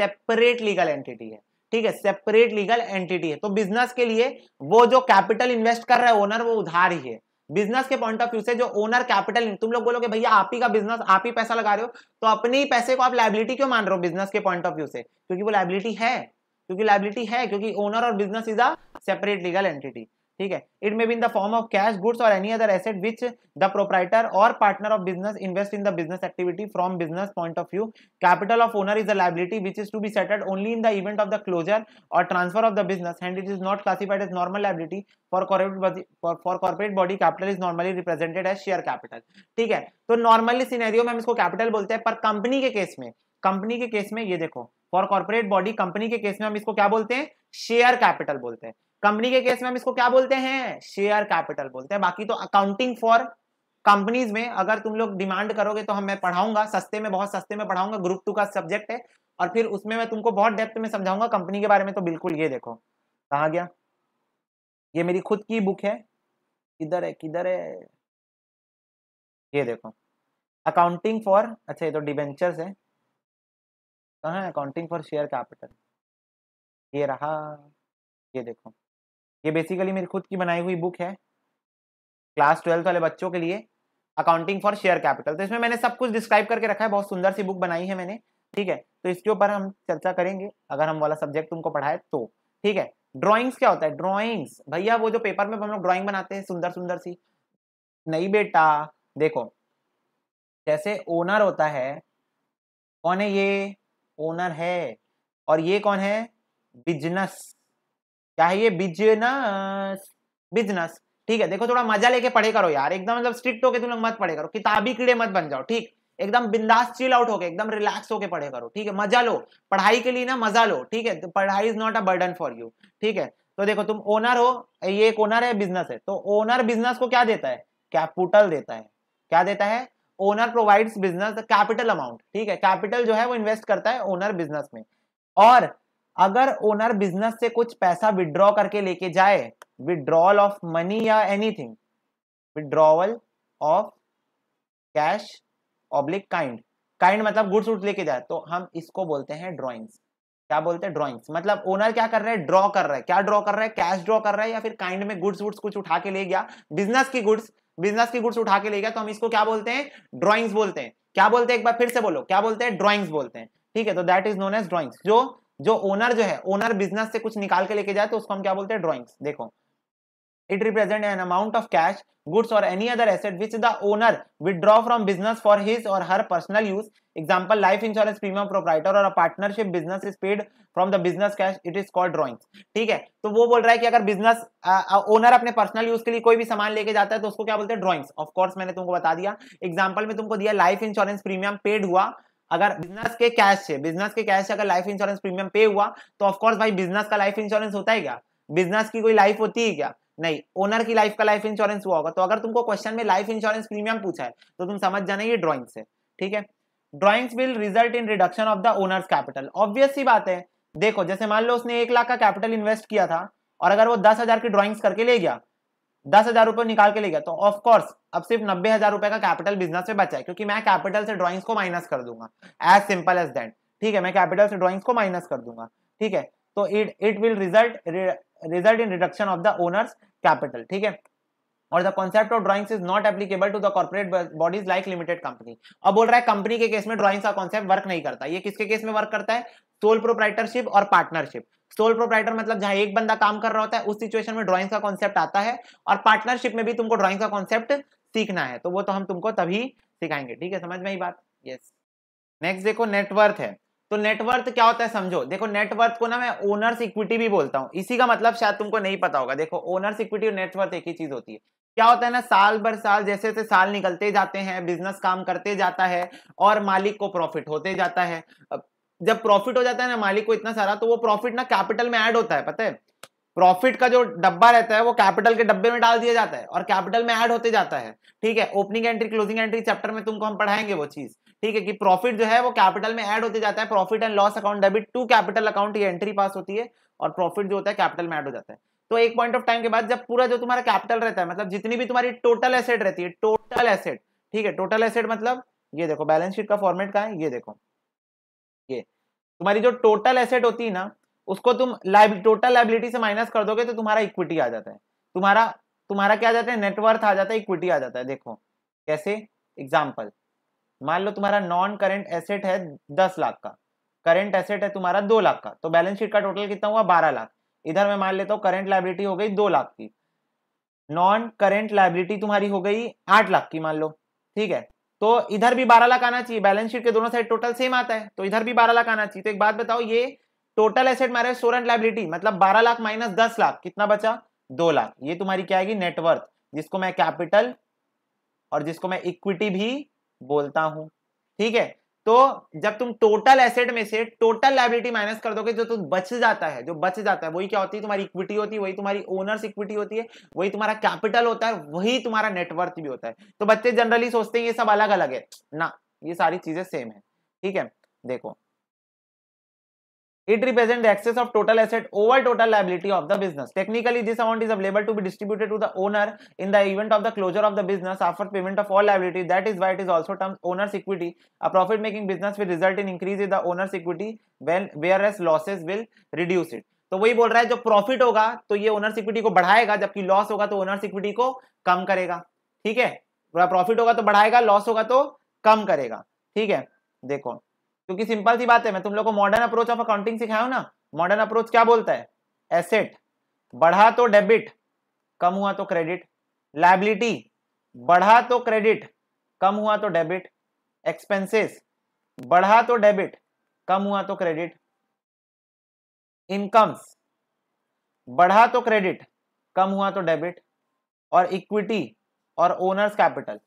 separate legal entity है ठीक है सेपरेट लीगल एंटिटी है तो बिजनेस के लिए वो जो कैपिटल इन्वेस्ट कर रहा है ओनर वो उधार ही है बिजनेस के पॉइंट ऑफ व्यू से जो ओनर कैपिटल तुम लोग बोलोगे भैया आप ही का बिजनेस आप ही पैसा लगा रहे हो तो अपने ही पैसे को आप लाइबिलिटी क्यों मान रहे हो बिजनेस के पॉइंट ऑफ व्यू से क्योंकि वो लाइबिलिटी है क्योंकि लाइबिलिटी है क्योंकि ओनर और business is a separate legal entity ठीक है it may be in the form of cash goods और any other asset which the proprietor और partner of business invest in the business activity from business point of view capital of owner is a liability which is to be settled only in the event of the closure और transfer of the business and it is not classified as normal liability for corporate for corporate body capital is normally represented as share capital ठीक है तो normally scenario में हम इसको capital बोलते हैं पर कंपनी के केस में कंपनी के केस में ये देखो फॉर कॉर्पोरेट बॉडी कंपनी के केस में हम इसको क्या बोलते हैं शेयर कैपिटल बोलते हैं कंपनी के केस में हम इसको क्या बोलते हैं शेयर कैपिटल बोलते हैं बाकी तो अकाउंटिंग फॉर कंपनीज में अगर तुम लोग डिमांड करोगे तो हम मैं पढ़ाऊंगा सस्ते में बहुत सस्ते में पढ़ाऊंगा ग्रुप टू का सब्जेक्ट है और फिर उसमें मैं तुमको बहुत डेप्थ में समझाऊंगा कंपनी के बारे में तो बिल्कुल ये देखो कहा गया ये मेरी खुद की बुक है किधर है किधर है ये देखो अकाउंटिंग फॉर अच्छा ये तो डिवेंचर है कहाँ है अकाउंटिंग फॉर शेयर कैपिटल ये रहा ये देखो ये बेसिकली मेरी खुद की बनाई हुई बुक है क्लास ट्वेल्थ वाले बच्चों के लिए अकाउंटिंग फॉर शेयर कैपिटल तो इसमें मैंने सब कुछ डिस्क्राइब करके रखा है बहुत सुंदर सी बुक बनाई है मैंने ठीक है तो इसके ऊपर हम चर्चा करेंगे अगर हम वाला सब्जेक्ट तुमको पढ़ाए तो ठीक है ड्रॉइंग्स क्या होता है ड्रॉइंग्स भैया वो जो पेपर में हम लोग ड्रॉइंग बनाते हैं सुंदर सुंदर सी नहीं बेटा देखो जैसे ओनर होता है कौन है ये ओनर है और ये कौन है बिजनेस चाहिए बिजनेस बिजनेस ठीक है देखो थोड़ा मजा लेके पढ़े करो यार एकदम मतलब स्ट्रिक्ट होके तुम लोग मत पढ़े करो किताबी कीड़े मत बन जाओ ठीक एकदम बिंदास चिल आउट होके एकदम रिलैक्स होके पढ़े करो ठीक है मजा लो पढ़ाई के लिए ना मजा लो ठीक है तो पढ़ाई is not a burden for you ठीक है तो देखो तुम ओनर हो ये एक ओनर है बिजनेस है तो ओनर बिजनेस को क्या देता है कैपिटल देता है क्या देता है owner provides business capital amount ठीक है कैपिटल जो है वो इन्वेस्ट करता है ओनर बिजनेस में और अगर ओनर बिजनेस से कुछ पैसा विड्रॉ करके लेके जाए विड्रॉवल ऑफ मनी या एनीथिंग विड्रॉवल ऑफ कैश ऑब्लिक काइंड काइंड मतलब गुड्स वुड्स लेके जाए तो हम इसको बोलते हैं ड्रॉइंग्स क्या बोलते हैं ड्रॉइंग्स मतलब ओनर क्या कर रहे हैं ड्रॉ कर रहा है क्या ड्रॉ कर रहा है कैश ड्रॉ कर रहा है या फिर काइंड में गुड्स वुड्स कुछ उठा के ले गया बिजनेस की गुड्स बिजनेस की गुड्स उठा के ले गया तो हम इसको क्या बोलते हैं ड्रॉइंग्स बोलते हैं क्या बोलते हैं एक बार फिर से बोलो क्या बोलते हैं ड्रॉइंग्स बोलते हैं ठीक है तो that is known as drawings जो जो ओनर जो है ओनर बिजनेस से कुछ निकाल के लेके जाए तो उसको हम क्या बोलते हैं ड्रॉइंग्स देखो it represent an amount of cash goods और any other asset which the owner withdraw from business for his और her personal use example life insurance premium proprietor और partnership business is paid from the business cash it is called drawings ठीक है तो वो बोल रहा है कि अगर बिजनेस ओनर अपने पर्सनल यूज के लिए कोई भी सामान लेके जाता है तो उसको क्या बोलते हैं ड्रॉइंग्स ऑफकोर्स मैंने तुमको बता दिया एग्जाम्पल में तुमको दिया लाइफ इंश्योरेंस प्रीमियम पेड हुआ अगर बिजनेस के कैश से बिजनेस के कैश से अगर लाइफ इंश्योरेंस प्रीमियम पे हुआ तो ऑफकोर्स भाई बिजनेस का लाइफ इंश्योरेंस होता है क्या बिजनेस की कोई लाइफ होती है क्या नहीं ओनर की लाइफ का लाइफ इंश्योरेंस हुआ होगा तो अगर तुमको क्वेश्चन में लाइफ इंश्योरेंस प्रीमियम पूछा है तो तुम समझ जाना ये ड्रॉइंग से ठीक है drawings will result in reduction of the owner's capital obvious सी बात है देखो जैसे मान लो उसने एक लाख का कैपिटल इन्वेस्ट किया था और अगर वो दस हजार की ड्रॉइंग्स करके ले गया दस हजार रुपये निकाल के ले गया तो ऑफकोर्स अब सिर्फ नब्बे हजार रुपए का कैपिटल बिजनेस में बचा है क्योंकि मैं कैपिटल से ड्रॉइंग्स को माइनस कर दूंगा एज सिंपल एज दैट ठीक है मैं कैपिटल से ड्रॉइंग्स को माइनस कर दूंगा ठीक है तो it it will result result in reduction of the owner's capital ठीक है और the concept of drawings is not applicable to the corporate bodies like limited company अब बोल रहा है कंपनी के केस में ड्राइंग्स का कॉन्सेप्ट वर्क नहीं करता ये किसके केस में वर्क करता है सोल प्रोप्राइटरशिप और पार्टनरशिप सोल प्रोप्राइटर मतलब जहां एक बंदा काम कर रहा होता है उस सिचुएशन में ड्राइंग्स का कॉन्सेप्ट आता है और पार्टनरशिप में भी तुमको ड्राइंग्स का कॉन्सेप्ट सीखना है तो वो तो हम तुमको तभी सिखाएंगे ठीक है समझ में ही बात यस नेक्स्ट देखो नेटवर्थ है तो नेटवर्थ क्या होता है समझो देखो नेटवर्थ को ना मैं ओनर्स इक्विटी भी बोलता हूँ इसी का मतलब शायद तुमको नहीं पता होगा देखो ओनर्स इक्विटी और नेटवर्थ एक ही चीज होती है क्या होता है ना साल भर साल जैसे जैसे साल निकलते जाते हैं बिजनेस काम करते जाता है और मालिक को प्रॉफिट होते जाता है जब प्रॉफिट हो जाता है ना मालिक को इतना सारा तो वो प्रॉफिट ना कैपिटल में ऐड होता है पता है प्रॉफिट का जो डब्बा रहता है वो कैपिटल के डब्बे में डाल दिया जाता है और कैपिटल में ऐड होते जाता है ठीक है opening entry closing entry chapter में तुमको हम पढ़ाएंगे वो चीज ठीक है कि प्रॉफिट जो है वो कैपिटल में ऐड होते जाता है profit and loss account debit to capital account ये एंट्री पास होती है और प्रॉफिट जो होता है कैपिटल में ऐड हो जाता है तो एक पॉइंट ऑफ टाइम के बाद जब पूरा जो तुम्हारा कैपिटल रहता है मतलब जितनी भी तुम्हारी टोटल एसेट रहती है टोटल एसेट ठीक है टोटल एसेट मतलब ये देखो बैलेंस शीट का फॉर्मेट का है ये देखो ये तुम्हारी जो टोटल एसेट होती है ना उसको तुम लाइब टोटल लाइबिलिटी से माइनस कर दोगे तो तुम्हारा इक्विटी आ जाता है तुम्हारा तुम्हारा क्या आ जाता है नेटवर्थ आ जाता है इक्विटी आ जाता है देखो कैसे एग्जाम्पल मान लो तुम्हारा नॉन करेंट एसेट है दस लाख का करेंट एसेट है तुम्हारा दो लाख का तो बैलेंस शीट का टोटल कितना हुआ बारह लाख इधर मैं मान लेता हूँ करेंट लाइबिलिटी हो गई दो लाख की नॉन करेंट लाइबिलिटी तुम्हारी हो गई आठ लाख की मान लो ठीक है तो इधर भी बारह लाख आना चाहिए बैलेंस शीट के दोनों साइड टोटल सेम आता है तो इधर भी बारह लाख आना चाहिए तो एक बात बताओ ये टोटल एसेट मारे सोरेंट लाइबिलिटी मतलब बारह लाख माइनस दस लाख कितना बचा दो लाख ये तुम्हारी क्या आएगी नेटवर्थ जिसको मैं कैपिटल और जिसको मैं इक्विटी भी बोलता हूं ठीक है तो जब तुम टोटल एसेट में से टोटल लाइबिलिटी माइनस कर दोगे जो तुम बच जाता है जो बच जाता है वही क्या होती है तुम्हारी इक्विटी होती है वही तुम्हारी ओनर्स इक्विटी होती है वही तुम्हारा कैपिटल होता है वही तुम्हारा नेटवर्थ भी होता है तो बच्चे जनरली सोचते हैं ये सब अलग अलग है ना ये सारी चीजें सेम है ठीक है देखो It represents the excess of total asset over total liability of the business. Technically, this amount is available to be distributed to the owner in the event of the closure of the business after payment of all liability. That is why it is also termed owner's equity. A profit-making business will result in increase in the owner's equity, when whereas losses will reduce it. तो वही बोल रहा है जो profit होगा तो ये owners equity को बढ़ाएगा जबकि लॉस होगा तो ओनर्स इक्विटी को कम करेगा ठीक है प्रॉफिट होगा तो बढ़ाएगा लॉस होगा तो कम करेगा ठीक है देखो क्योंकि सिंपल सी बात है मैं तुम लोग को मॉडर्न अप्रोच ऑफ अकाउंटिंग सिखाया हूं ना मॉडर्न अप्रोच क्या बोलता है एसेट बढ़ा तो डेबिट कम हुआ तो क्रेडिट लाइबिलिटी बढ़ा तो क्रेडिट कम हुआ तो डेबिट एक्सपेंसेस बढ़ा तो डेबिट कम हुआ तो क्रेडिट इनकम्स बढ़ा तो क्रेडिट कम हुआ तो डेबिट और इक्विटी और ओनर्स कैपिटल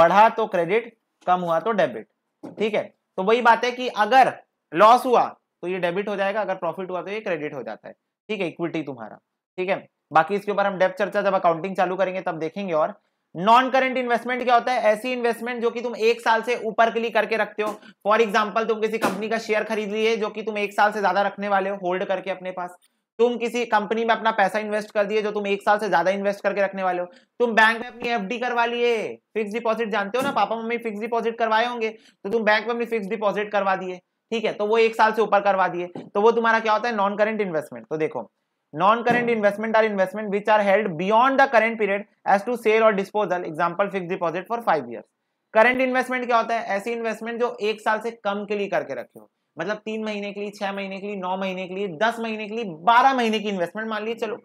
बढ़ा तो क्रेडिट कम हुआ तो डेबिट ठीक है तो वही बात है कि अगर लॉस हुआ तो ये डेबिट हो जाएगा अगर प्रॉफिट हुआ तो ये क्रेडिट हो जाता है ठीक है इक्विटी तुम्हारा ठीक है बाकी इसके ऊपर हम डेप चर्चा जब अकाउंटिंग चालू करेंगे तब देखेंगे और नॉन करेंट इन्वेस्टमेंट क्या होता है ऐसी इन्वेस्टमेंट जो कि तुम एक साल से ऊपर के लिए करके रखते हो फॉर एग्जाम्पल तुम किसी कंपनी का शेयर खरीद लिए जो कि तुम एक साल से ज्यादा रखने वाले हो होल्ड करके अपने पास तुम किसी कंपनी में अपना पैसा इन्वेस्ट कर दिए जो तुम एक साल से ज्यादा इन्वेस्ट करके रखने वाले हो तुम बैंक में अपनी एफडी करवा लिए फिक्स डिपॉजिट जानते हो ना पापा मम्मी फिक्स डिपॉजिट करवाए होंगे तो तुम बैंक में अपनी फिक्स डिपॉजिट करवा दिए ठीक है तो वो एक साल से ऊपर करवा दिए तो वो तुम्हारा क्या होता है नॉन करेंट इन्वेस्टमेंट तो देखो non current investment are investment which are held beyond the current period as to sell और disposal example fix deposit for five year current investment क्या होता है ऐसी इन्वेस्टमेंट जो एक साल से कम के लिए करके रखे हो मतलब तीन महीने के लिए छह महीने के लिए नौ महीने के लिए दस महीने के लिए बारह महीने की इन्वेस्टमेंट मान लिए चलो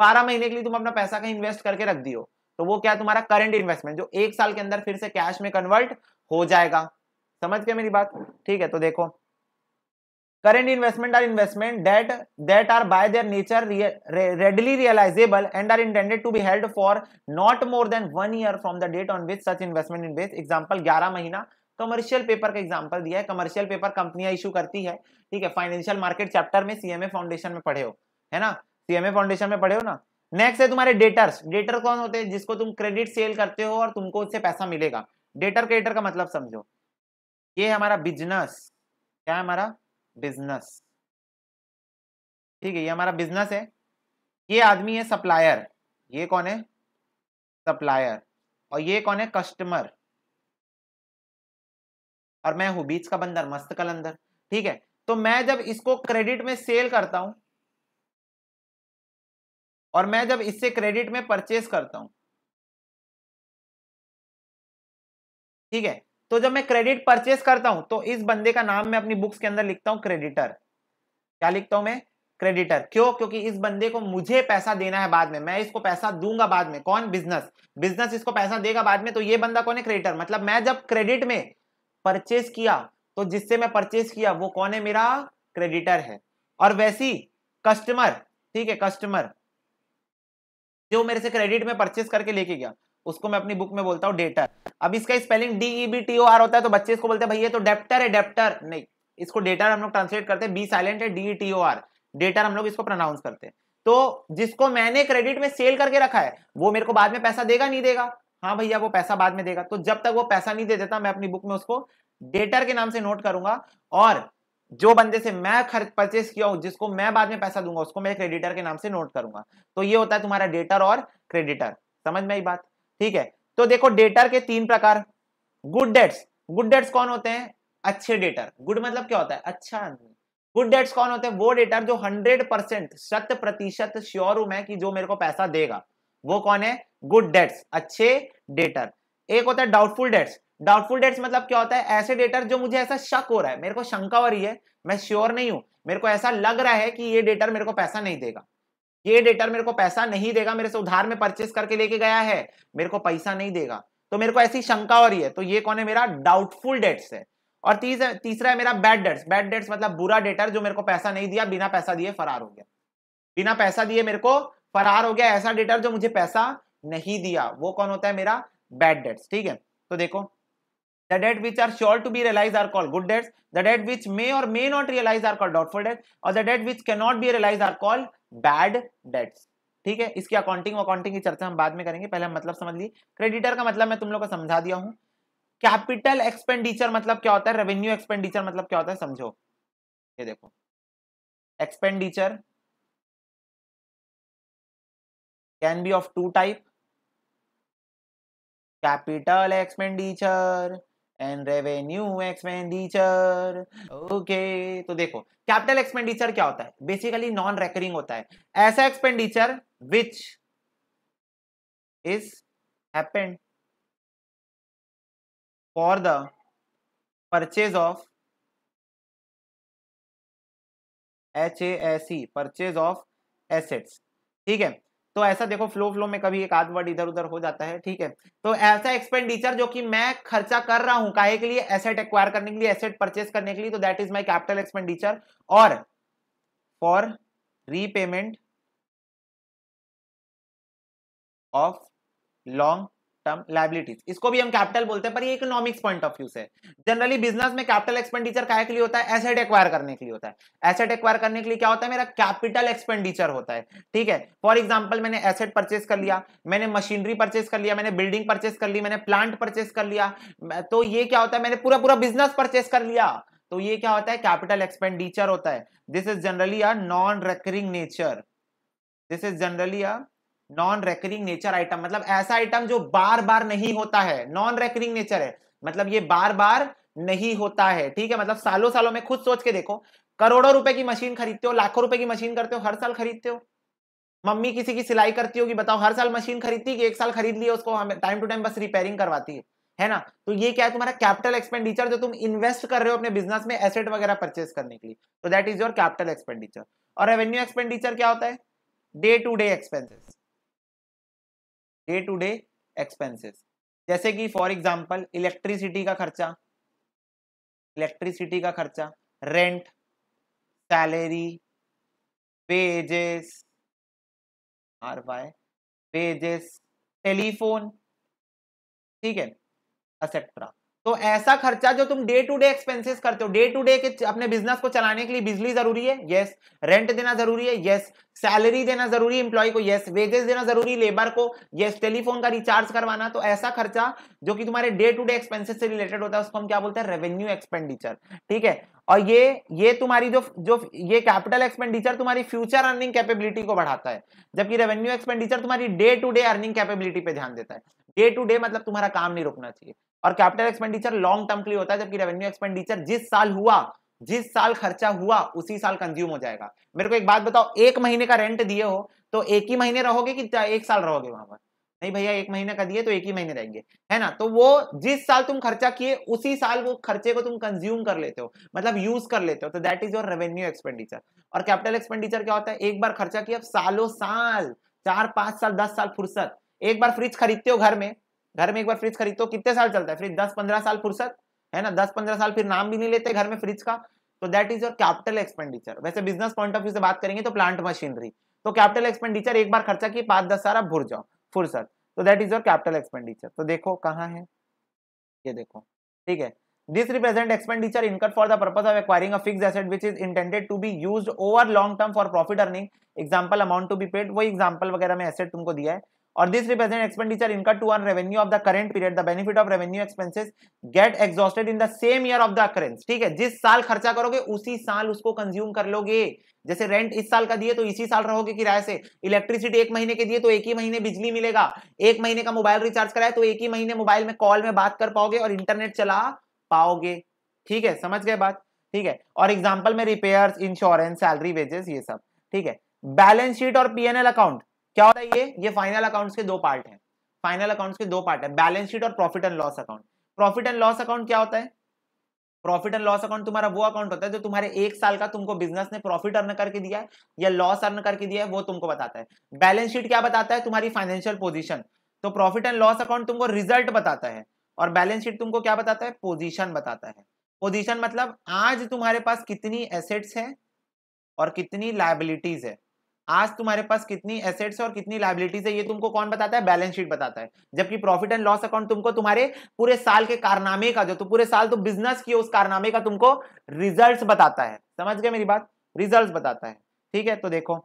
बारह महीने के लिए तुम अपना पैसा कहीं इन्वेस्ट करके रख दियो तो वो क्या तुम्हारा करंट इन्वेस्टमेंट जो एक साल के अंदर फिर से कैश में कन्वर्ट हो जाएगा समझ गया मेरी बात ठीक है तो देखो current investment are investment that that are by their nature readily realisable and are intended to be held for not more than one year from the date on which such investment in base example ग्यारह महीना commercial paper का example दिया है commercial paper कंपनियां issue करती है ठीक है फाइनेंशियल मार्केट चैप्टर में सीएमए फाउंडेशन में पढ़े हो है ना सीएमए फाउंडेशन में पढ़े हो ना नेक्स्ट है तुम्हारे डेटर्स डेटर कौन होते हैं जिसको तुम क्रेडिट सेल करते हो और तुमको उससे पैसा मिलेगा डेटर क्रेडिटर का मतलब समझो ये हमारा बिजनेस क्या है हमारा बिजनेस ठीक है ये हमारा बिजनेस है ये आदमी है सप्लायर ये कौन है सप्लायर और ये कौन है कस्टमर और मैं हूं बीच का बंदर मस्त कलंदर ठीक है तो मैं जब इसको क्रेडिट में सेल करता हूं और मैं जब इससे क्रेडिट में परचेस करता हूं ठीक है तो जब मैं क्रेडिट परचेस करता हूं तो इस बंदे का नाम मैं अपनी बुक्स के अंदर लिखता हूं क्रेडिटर क्या लिखता हूं मैं क्रेडिटर क्यों क्योंकि इस बंदे को मुझे पैसा देना है बाद में मैं इसको पैसा दूंगा बाद में कौन बिजनेस बिजनेस इसको पैसा देगा बाद में तो ये बंदा कौन है क्रेडिटर मतलब मैं जब क्रेडिट में परचेज किया तो जिससे मैं परचेज किया वो कौन है मेरा क्रेडिटर है और वैसी कस्टमर ठीक है कस्टमर जो मेरे से क्रेडिट में परचेज करके लेके गया उसको मैं अपनी बुक में बोलता हूँ डेटर अब इसका spelling D E B T O R होता है तो बच्चे इसको बोलते हैं भैया तो डेप्टर है डेप्टर नहीं इसको डेटर हम लोग ट्रांसलेट करते हैं बी साइलेंट है D T O R debtor हम लोग इसको प्रोनाउंस करते हैं तो जिसको मैंने क्रेडिट में सेल करके रखा है वो मेरे को बाद में पैसा देगा नहीं देगा हाँ भैया वो पैसा बाद में देगा तो जब तक वो पैसा नहीं दे देता मैं अपनी बुक में उसको डेटर के नाम से नोट करूंगा और जो बंदे से मैं खर्च परचेस किया हूं जिसको मैं बाद में पैसा दूंगा उसको मैं क्रेडिटर के नाम से नोट करूंगा तो ये होता है तुम्हारा डेटर और क्रेडिटर समझ में आई बात ठीक है तो देखो डेटर के तीन प्रकार गुड डेट्स गुड डेट्स कौन होते हैं अच्छे डेटर गुड मतलब क्या होता है अच्छा आदमी गुड डेट्स कौन होते हैं वो डेटर जो हंड्रेड परसेंट शत प्रतिशत श्योर हूं मैं कि जो मेरे को पैसा देगा वो कौन है गुड डेट्स अच्छे डेटर एक होता है डाउटफुल डेट्स डाउटफुल डेट्स मतलब क्या होता है ऐसे डेटर जो मुझे ऐसा शक हो रहा है मेरे को शंका हो रही है मैं श्योर नहीं हूं मेरे को ऐसा लग रहा है कि ये डेटर मेरे को पैसा नहीं देगा ये डेटर मेरे को पैसा नहीं देगा मेरे से उधार में परचेस करके लेके गया है मेरे को पैसा नहीं देगा तो मेरे को ऐसी शंका हो रही है तो ये कौन है मेरा डाउटफुल डेट्स है और तीसरा तीसरा है मेरा बैड डेट्स बैड डेट्स मतलब बुरा डेटर जो मेरे को पैसा नहीं दिया बिना पैसा दिए फरार हो गया बिना पैसा दिए मेरे को फरार हो गया ऐसा डेटर जो मुझे पैसा नहीं दिया वो कौन होता है मेरा बैड डेट्स ठीक है तो देखो the debt which are sure to be realized are called good debts the debt which may or may not realize are called doubtful debts और the debt which cannot be realized are called bad debts ठीक है इसकी accounting accounting की चर्चा हम बाद में करेंगे पहले हम मतलब समझ लिए क्रेडिटर का मतलब मैं तुम लोग को समझा दिया हूं कैपिटल एक्सपेंडिचर मतलब क्या होता है रेवेन्यू एक्सपेंडिचर मतलब क्या होता है समझो ये देखो expenditure can be of two type capital expenditure and revenue expenditure okay तो देखो कैपिटल एक्सपेंडिचर क्या होता है बेसिकली नॉन रेकरिंग होता है ऐसा expenditure which is happened for the purchase of H A S C purchase of assets ठीक है तो ऐसा देखो फ्लो फ्लो में कभी एक आधवर्ड इधर उधर हो जाता है ठीक है तो ऐसा एक्सपेंडिचर जो कि मैं खर्चा कर रहा हूं काहे के लिए एसेट एक्वायर करने के लिए एसेट परचेस करने के लिए तो that is my capital expenditure और for repayment of long term liabilities इसको भी हम कैपिटल बोलते हैं पर ये इकोनॉमिक्स पॉइंट ऑफ व्यू से जनरली बिजनेस में कैपिटल एक्सपेंडिचर काय के लिए होता है एसेट एक्वायर करने के लिए होता है एसेट एक्वायर करने के लिए क्या होता है मेरा कैपिटल एक्सपेंडिचर होता है ठीक है फॉर एग्जाम्पल मैंने एसेट परचेस कर लिया मैंने मशीनरी परचेस कर लिया मैंने बिल्डिंग परचेस कर ली मैंने प्लांट परचेस कर लिया तो ये क्या होता है मैंने पूरा पूरा बिजनेस परचेस कर लिया तो ये क्या होता है कैपिटल एक्सपेंडिचर होता है this is generally a non recurring nature this is generally a non recurring nature item मतलब ऐसा आइटम जो बार बार नहीं होता है नॉन रेकरिंग नेचर है मतलब ये बार बार नहीं होता है ठीक है मतलब सालों सालों में खुद सोच के देखो करोड़ों रुपए की मशीन खरीदते हो लाखों रुपए की मशीन करते हो हर साल खरीदते हो मम्मी किसी की सिलाई करती होगी बताओ हर साल मशीन खरीदती है एक साल खरीद लिया उसको हमें टाइम टू टाइम बस रिपेयरिंग करवाती है है ना तो ये क्या है तुम्हारा कैपिटल एक्सपेंडिचर जो तुम इन्वेस्ट कर रहे हो अपने बिजनेस में एसेट वगैरह परचेस करने के लिए तो that is your capital expenditure और रेवेन्यू एक्सपेंडिचर क्या होता है day to day expenses day to day expenses जैसे कि फॉर एग्जाम्पल इलेक्ट्रिसिटी का खर्चा इलेक्ट्रिसिटी का खर्चा rent salary wages R Y wages telephone ठीक है एक्सेट्रा तो ऐसा खर्चा जो तुम डे टू डे एक्सपेंसेस करते हो डे टू डे के अपने बिजनेस को चलाने के लिए बिजली जरूरी है यस रेंट देना जरूरी है यस सैलरी देना जरूरी है इंप्लॉय को यस वेजेस देना जरूरी लेबर को यस टेलीफोन का रिचार्ज करवाना तो ऐसा खर्चा जो कि तुम्हारे डे टू डे एक्सपेंसेस से रिलेटेड होता है उसको हम क्या बोलते हैं रेवेन्यू एक्सपेंडिचर ठीक है और ये ये तुम्हारी जो जो ये कैपिटल एक्सपेंडिचर तुम्हारी फ्यूचर अर्निंग कैपेबिलिटी को बढ़ाता है जबकि रेवेन्यू एक्सपेंडिचर तुम्हारी day to day earning capability पे ध्यान देता है डे टू डे मतलब तुम्हारा काम नहीं रुकना चाहिए और कैपिटल एक्सपेंडिचर लॉन्ग टर्म के लिए होता है जबकि रेवेन्यू एक्सपेंडिचर जिस साल हुआ जिस साल खर्चा हुआ उसी साल कंज्यूम हो जाएगा मेरे को एक बात बताओ एक महीने का रेंट दिए हो तो एक ही महीने रहोगे कि एक साल रहोगे वहां पर नहीं भैया एक महीने का दिए तो एक ही महीने रहेंगे है ना तो वो जिस साल तुम खर्चा किए उसी साल वो खर्चे को तुम कंज्यूम कर लेते हो मतलब यूज कर लेते हो तो that is your revenue expenditure और कैपिटल एक्सपेंडिचर क्या होता है एक बार खर्चा किया सालों साल चार पांच साल दस साल फुर्सत एक बार फ्रिज खरीदते हो घर में घर में एक बार फ्रिज खरीदते हो कितने साल चलता है फ्रिज दस पंद्रह साल फुर्सत है ना दस पंद्रह साल फिर नाम भी नहीं लेते घर में फ्रिज का तो that is your capital expenditure वैसे बिजनेस पॉइंट ऑफ व्यू से बात करेंगे तो प्लांट मशीनरी तो कैपिटल एक्सपेंडिचर एक बार खर्चा की पांच दस साल आप भूर जाओ फुर्सत तो that is your capital expenditure तो देखो कहाँ है ये देखो ठीक है this represent expenditure incurred for the purpose of acquiring a fixed asset which is intended to be used over long term for profit earning example amount to be paid वही वगैरह में एसेट तुमको दिया है और this represent expenditure incurred to are revenue of the current period the benefit of revenue expenses get exhausted in the same year of the occurrence ठीक है जिस साल खर्चा करोगे उसी साल उसको कंज्यूम कर लोगे जैसे रेंट इस साल का दिए तो इसी साल रहोगे किराए से इलेक्ट्रिसिटी एक महीने के दिए तो एक ही महीने बिजली मिलेगा एक महीने का मोबाइल रिचार्ज कराए तो एक ही महीने मोबाइल में कॉल में बात कर पाओगे और इंटरनेट चला पाओगे ठीक है समझ गए बात ठीक है और एग्जाम्पल में रिपेयर इंश्योरेंस सैलरी वेजेस ये सब ठीक है बैलेंस शीट और पीएनएल अकाउंट क्या होता है ये ये फाइनल अकाउंट्स के दो पार्ट हैं फाइनल अकाउंट्स के दो पार्ट है बैलेंस शीट और profit and loss account profit and loss account क्या होता है प्रॉफिट एंड लॉस अकाउंट तुम्हारा वो अकाउंट होता है जो तुम्हारे एक साल का तुमको बिजनेस ने प्रॉफिट अर्न करके दिया है या लॉस अर्न करके दिया है वो तुमको बताता है बैलेंस शीट क्या बताता है तुम्हारी फाइनेंशियल पोजिशन तो प्रॉफिट एंड लॉस अकाउंट तुमको रिजल्ट बताता है और बैलेंस शीट तुमको क्या बताता है पोजिशन बताता है पोजिशन मतलब आज तुम्हारे पास कितनी एसेट्स है और कितनी लाइबिलिटीज है आज तुम्हारे पास कितनी एसेट्स और कितनी लाइबिलिटीज है ये तुमको कौन बताता है बैलेंस शीट बताता है जबकि प्रॉफिट एंड लॉस अकाउंट तुमको तुम्हारे पूरे साल के कारनामे का जो तो पूरे साल तो बिजनेस की उस कारनामे का तुमको रिजल्ट बताता है समझ गए मेरी बात रिजल्ट बताता है ठीक है तो देखो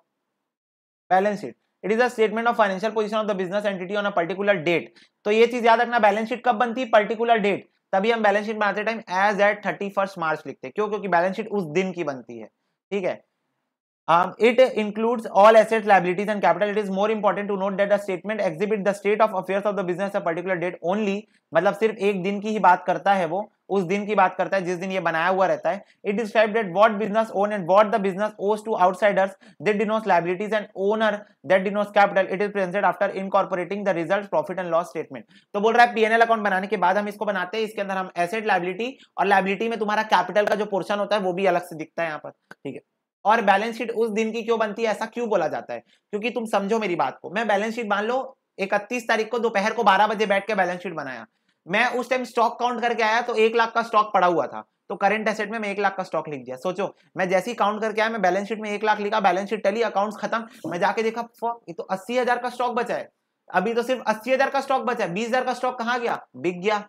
balance sheet it is a statement of financial position of the business entity on a particular date तो ये चीज याद रखना बैलेंस शीट कब बनती है पर्टिकुलर डेट तभी हम बैलेंस शीट बनाते time as at thirty first March लिखते हैं क्यों क्योंकि बैलेंस शीट उस दिन की बनती है ठीक है um, it includes all assets liabilities and capital it is more important to note that the statement exhibit the state of affairs of the business a particular date only मतलब सिर्फ एक दिन की ही बात करता है वो उस दिन की बात करता है जिस दिन ये बनाया हुआ रहता है it describe that what business own and what the business owes to outsiders that denotes liabilities and owner that denotes capital it is presented after incorporating the result profit and loss statement तो बोल रहा है PNL account बनाने के बाद हम इसको बनाते हैं इसके अंदर हम एसेट लाइबिलिटी और लाइबिलिटी में तुम्हारा कैपिटल का जो पोर्शन होता है वो भी अलग से दिखता है यहाँ पर ठीक है और बैलेंस शीट उस दिन की क्यों बनती है ऐसा क्यों बोला जाता है क्योंकि तुम समझो मेरी बात को मैं बैलेंस शीट मान लो इकतीस तारीख को दोपहर को बारह बजे बैठ के बैलेंस शीट बनाया मैं उस टाइम स्टॉक काउंट करके आया तो एक लाख का स्टॉक पड़ा हुआ था तो करंट एसेट में मैं एक लाख का स्टॉक लिख दिया सोचो मैं जैसे ही काउंट करके आया मैं बैलेंस शीट में एक लाख लिखा बैलेंस शीट टली अकाउंट्स खत्म मैं जाके देखा ये तो अस्सी हजार का स्टॉक बचा है अभी तो सिर्फ अस्सी हजार का स्टॉक बचा है बीस हजार का स्टॉक कहाँ गया बिक गया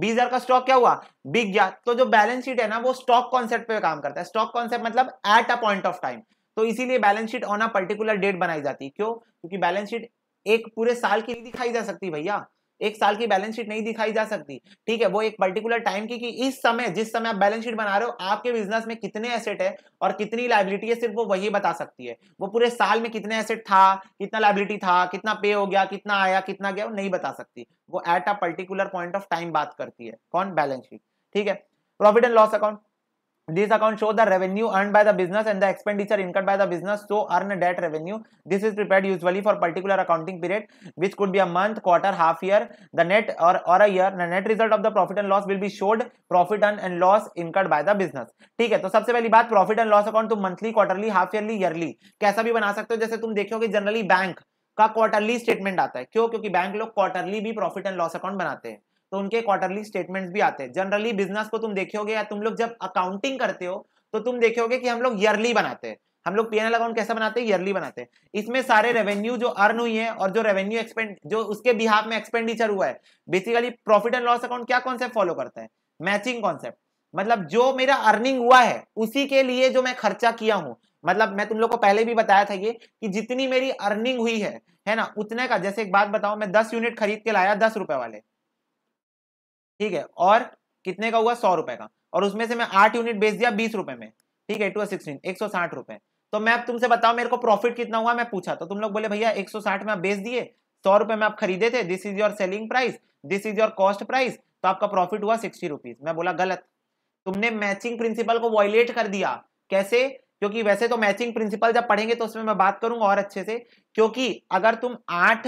बीस हजार का स्टॉक क्या हुआ बिक गया तो जो बैलेंस शीट है ना वो स्टॉक कॉन्सेप्ट पे काम करता है स्टॉक कॉन्सेप्ट मतलब at a point of time तो इसीलिए balance sheet on a particular date बनाई जाती है क्यों क्योंकि बैलेंस शीट एक पूरे साल की दिखाई जा सकती भैया एक साल की बैलेंस शीट नहीं दिखाई जा सकती ठीक है वो एक पर्टिकुलर टाइम की कि इस समय जिस समय आप बैलेंस शीट बना रहे हो आपके बिजनेस में कितने एसेट है और कितनी लाइबिलिटी है सिर्फ वो वही बता सकती है वो पूरे साल में कितने एसेट था कितना लाइबिलिटी था कितना पे हो गया कितना आया कितना गया वो नहीं बता सकती वो at a particular point of time बात करती है कौन बैलेंस शीट ठीक है profit and loss account this account show the revenue earn by the business and the expenditure income by the business so earn that revenue this is prepare usually for particular accounting period which could be a month quarter half year the net और और year the net result of the profit and loss will be showed profit and and loss income by the business ठीक है तो सबसे पहली बात profit and loss account तुम monthly quarterly half yearly yearly कैसा भी बना सकते हो जैसे तुम देखोगे जनरली बैंक का क्वार्टरली स्टेटमेंट आता है क्यों क्योंकि बैंक लोग क्वार्टरली भी प्रॉफिट एंड लॉस अकाउंट बनाते हैं तो उनके क्वार्टरली स्टेटमेंट भी आते हैं जनरली बिजनेस को तुम देखोगे या तुम लोग जब अकाउंटिंग करते हो तो तुम देखोगे कि हम लोग ईयरली बनाते हैं हम लोग पीएनएल अकाउंट कैसे बनाते हैं ईयरली बनाते हैं इसमें सारे रेवेन्यू जो अर्न हुई है और जो रेवेन्यू एक्सपेंड जो उसके बिहाफ में एक्सपेंडिचर हुआ है basically profit and loss account क्या कॉन्सेप्ट फॉलो करता है मैचिंग कॉन्सेप्ट मतलब जो मेरा अर्निंग हुआ है उसी के लिए जो मैं खर्चा किया हूँ मतलब मैं तुम लोग को पहले भी बताया था ये कि जितनी मेरी अर्निंग हुई है है ना उतने का जैसे एक बात बताओ मैं दस यूनिट खरीद के लाया दस रुपए वाले ठीक है और कितने का हुआ सौ रुपए का और उसमें से मैं आठ यूनिट बेच दिया बीस रुपए में ठीक है टू सिक्सटीन एक सौ साठ रुपए तो मैं अब तुमसे बताओ मेरे को प्रॉफिट कितना हुआ मैं पूछा तो तुम लोग बोले भैया एक सौ साठ में आप बेच दिए सौ रुपए में आप खरीदे थे this is your selling price this is your cost price तो आपका प्रॉफिट हुआ सिक्सटी रुपीज मैं बोला गलत तुमने मैचिंग प्रिंसिपल को वॉयलेट कर दिया कैसे क्योंकि वैसे तो मैचिंग प्रिंसिपल जब पढ़ेंगे तो उसमें मैं बात करूंगा और अच्छे से क्योंकि अगर तुम आठ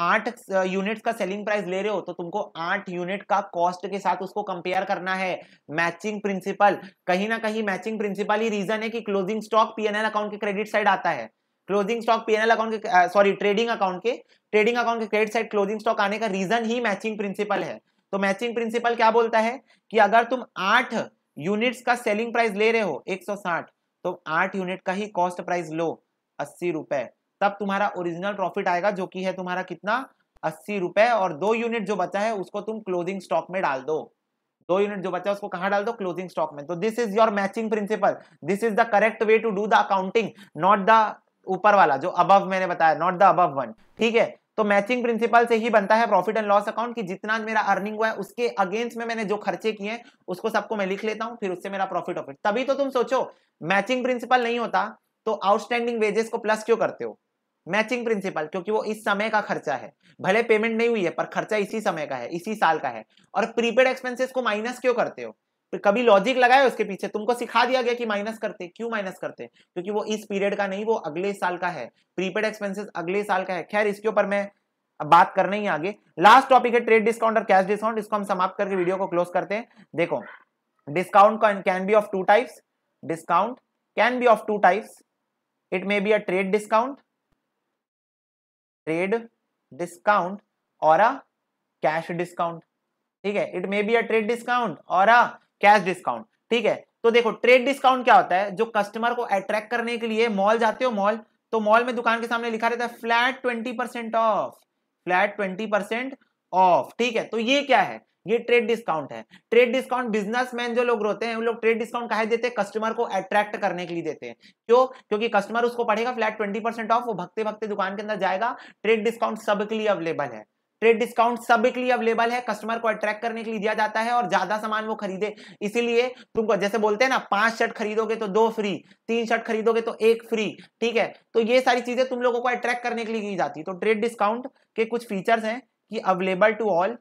आठ यूनिट्स का सेलिंग प्राइस ले रहे हो तो तुमको आठ यूनिट का कॉस्ट के साथ उसको कंपेयर करना है मैचिंग प्रिंसिपल कहीं ना कहीं मैचिंग प्रिंसिपल ही रीजन है कि क्लोजिंग स्टॉक पीएनएल अकाउंट के क्रेडिट साइड आता है क्लोजिंग स्टॉक पीएनएल अकाउंट के सॉरी ट्रेडिंग अकाउंट के ट्रेडिंग अकाउंट के क्रेडिट साइड क्लोजिंग स्टॉक आने का रीजन ही मैचिंग प्रिंसिपल है तो मैचिंग प्रिंसिपल क्या बोलता है कि अगर तुम आठ यूनिट्स का सेलिंग प्राइस ले रहे हो एक तो आठ यूनिट का ही कॉस्ट प्राइस लो अस्सी रुपए तब तुम्हारा ओरिजिनल प्रॉफिट आएगा जो कि है तुम्हारा कितना अस्सी रुपए और दो यूनिट जो बचा है उसको तुम क्लोजिंग स्टॉक में डाल दो दो यूनिट जो बचा उसको कहां डाल दो क्लोजिंग स्टॉक में तो this is your matching principle this is the correct way to do the accounting not the ऊपर वाला जो अबव मैंने बताया नॉट द अबव वन ठीक है तो मैचिंग प्रिंसिपल से ही बनता है प्रॉफिट एंड लॉस अकाउंट कि जितना मेरा अर्निंग हुआ है उसके अगेंस्ट में मैंने जो खर्चे किए हैं उसको सबको मैं लिख लेता हूं फिर उससे मेरा प्रॉफिट ऑफिट तभी तो तुम सोचो मैचिंग प्रिंसिपल नहीं होता तो आउटस्टैंडिंग वेजेस को प्लस क्यों करते हो मैचिंग प्रिंसिपल क्योंकि वो इस समय का खर्चा है भले पेमेंट नहीं हुई है पर खर्चा इसी समय का है इसी साल का है और प्रीपेड एक्सपेंसेस को माइनस क्यों करते हो कभी लॉजिक लगाए उसके पीछे तुमको सिखा दिया गया कि माइनस करते क्यों माइनस करते क्योंकि वो इस पीरियड का नहीं वो अगले साल का है प्रीपेड एक्सपेंसेस अगले साल का है खैर इसके ऊपर मैं बात करने ही आगे लास्ट टॉपिक है ट्रेड डिस्काउंट और कैश डिस्काउंट इसको हम समाप्त करके वीडियो को क्लोज करते हैं देखो discount can be of two types discount can be of two types it may be a trade discount trade discount और अ कैश डिस्काउंट ठीक है it may be a trade discount और a cash discount ठीक है तो देखो trade discount क्या होता है जो कस्टमर को अट्रैक्ट करने के लिए मॉल जाते हो मॉल तो मॉल में दुकान के सामने लिखा रहता है flat twenty percent off flat twenty percent off ठीक है तो ये क्या है ये ट्रेड डिस्काउंट है ट्रेड डिस्काउंट बिजनेसमैन जो लोग होते हैं वो लोग ट्रेड डिस्काउंट कहा देते हैं कस्टमर को अट्रैक्ट करने के लिए देते हैं क्यों क्योंकि कस्टमर उसको पढ़ेगा फ्लैट ट्वेंटी परसेंट ऑफ वो भक्ते भक्ते दुकान के अंदर जाएगा ट्रेड डिस्काउंट सबके लिए अवेलेबल है ट्रेड डिस्काउंट सब के लिए अवेलेबल है कस्टमर को अट्रैक्ट करने के लिए दिया जाता है और ज्यादा सामान वो खरीदे इसीलिए तुमको जैसे बोलते हैं ना पांच शर्ट खरीदोगे तो दो फ्री तीन शर्ट खरीदोगे तो एक फ्री ठीक है तो ये सारी चीजें तुम लोगों को अट्रैक्ट करने के लिए की जाती है तो ट्रेड डिस्काउंट के कुछ फीचर्स हैं कि available to all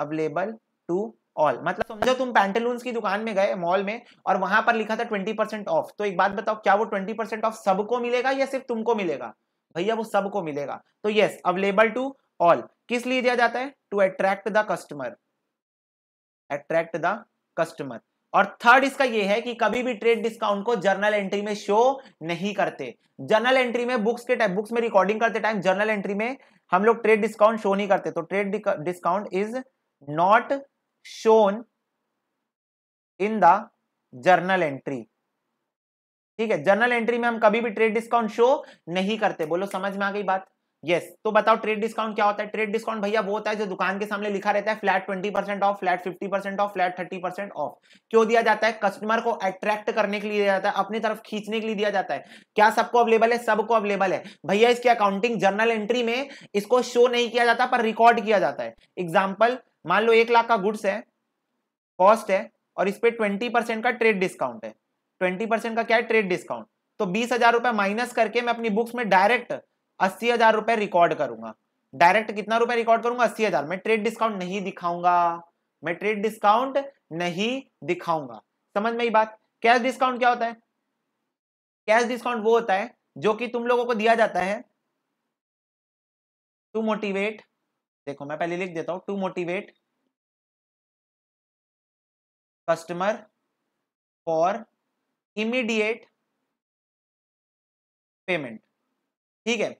available to all मतलब समझो तुम पैंटलून की दुकान में गए मॉल में और वहां पर लिखा था ट्वेंटी परसेंट ऑफ तो एक बात बताओ क्या वो ट्वेंटी परसेंट ऑफ सबको मिलेगा या सिर्फ तुमको मिलेगा भैया वो सबको मिलेगा तो यस अवेलेबल टू ऑल किस लिए दिया जाता है to attract the customer attract the customer और थर्ड इसका ये है कि कभी भी ट्रेड डिस्काउंट को जर्नल एंट्री में शो नहीं करते जर्नल एंट्री में बुक्स के टाइम बुक्स में रिकॉर्डिंग करते टाइम जर्नल एंट्री में हम लोग ट्रेड डिस्काउंट शो नहीं करते तो trade discount is not shown in the journal entry ठीक है जर्नल एंट्री में हम कभी भी ट्रेड डिस्काउंट शो नहीं करते बोलो समझ में आ गई बात यस तो बताओ ट्रेड डिस्काउंट क्या होता है ट्रेड डिस्काउंट भैया वो होता है जो दुकान के सामने लिखा रहता है flat twenty percent off flat fifty percent off flat thirty percent off क्यों दिया जाता है कस्टमर को अट्रैक्ट करने के लिए दिया जाता है अपनी तरफ खींचने के लिए दिया जाता है क्या सबको अवेलेबल है सबको अवेलेबल है भैया इसकी अकाउंटिंग जर्नल एंट्री में इसको शो नहीं किया जाता पर रिकॉर्ड किया जाता है एग्जाम्पल मान लो एक लाख का गुड्स है कॉस्ट है और इस पर ट्वेंटी परसेंट का ट्रेड डिस्काउंट है ट्वेंटी परसेंट का क्या है ट्रेड डिस्काउंट तो बीस हजार रुपए माइनस करके मैं अपनी बुक्स में डायरेक्ट अस्सी हजार रुपए रिकॉर्ड करूंगा डायरेक्ट कितना रुपए रिकॉर्ड करूंगा अस्सी हजार मैं ट्रेड डिस्काउंट नहीं दिखाऊंगा मैं ट्रेड डिस्काउंट नहीं दिखाऊंगा समझ में ही बात कैश डिस्काउंट क्या होता है कैश डिस्काउंट वो होता है जो कि तुम लोगों को दिया जाता है टू मोटिवेट देखो मैं पहले लिख देता हूं to motivate customer for immediate payment ठीक है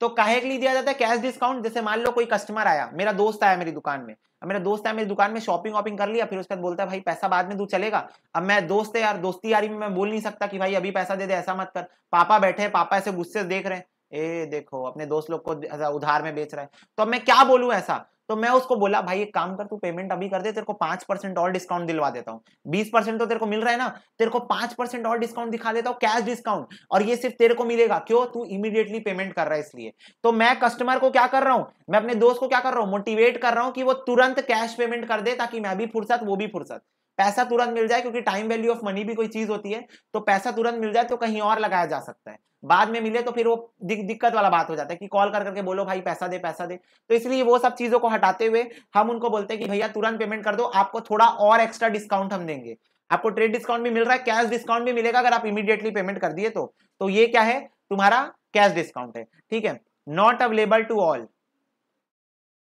तो काहे के लिए दिया जाता है कैश डिस्काउंट जैसे मान लो कोई कस्टमर आया मेरा दोस्त आया मेरी दुकान में अब मेरा दोस्त आया मेरी दुकान में शॉपिंग वॉपिंग कर लिया फिर उसके बाद बोलता है भाई पैसा बाद में तू चलेगा अब मैं दोस्त है यार दोस्ती यारी में मैं बोल नहीं सकता कि भाई अभी पैसा दे दे ऐसा मत कर पापा बैठे पापा ऐसे गुस्से देख रहे हैं ए देखो अपने दोस्त लोग को उधार में बेच रहा है तो अब मैं क्या बोलूँ ऐसा तो मैं उसको बोला भाई एक काम कर तू पेमेंट अभी कर दे तेरे को पांच परसेंट और डिस्काउंट दिलवा देता हूँ बीस परसेंट तो तेरे को मिल रहा है ना तेरे को पांच परसेंट और डिस्काउंट दिखा देता हूँ कैश डिस्काउंट और ये सिर्फ तेरे को मिलेगा क्यों तू इमीडिएटली पेमेंट कर रहा है इसलिए तो मैं कस्टमर को क्या कर रहा हूँ मैं अपने दोस्त को क्या कर रहा हूँ मोटिवेट कर रहा हूँ कि वो तुरंत कैश पेमेंट कर दे ताकि मैं भी फुर्सत वो भी फुर्सत पैसा तुरंत मिल जाए क्योंकि टाइम वैल्यू ऑफ मनी भी कोई चीज होती है तो पैसा तुरंत मिल जाए तो कहीं और लगाया जा सकता है बाद में मिले तो फिर वो दिक्कत वाला बात हो जाता है कि कॉल कर करके बोलो भाई पैसा दे पैसा दे तो इसलिए वो सब चीज़ों को हटाते हुए हम उनको बोलते हैं कि भैया तुरंत पेमेंट कर दो आपको थोड़ा और एक्स्ट्रा डिस्काउंट हम देंगे आपको ट्रेड डिस्काउंट भी मिल रहा है कैश डिस्काउंट भी मिलेगा अगर आप इमीडिएटली पेमेंट कर दिए तो तो ये क्या है तुम्हारा कैश डिस्काउंट है ठीक है not available to all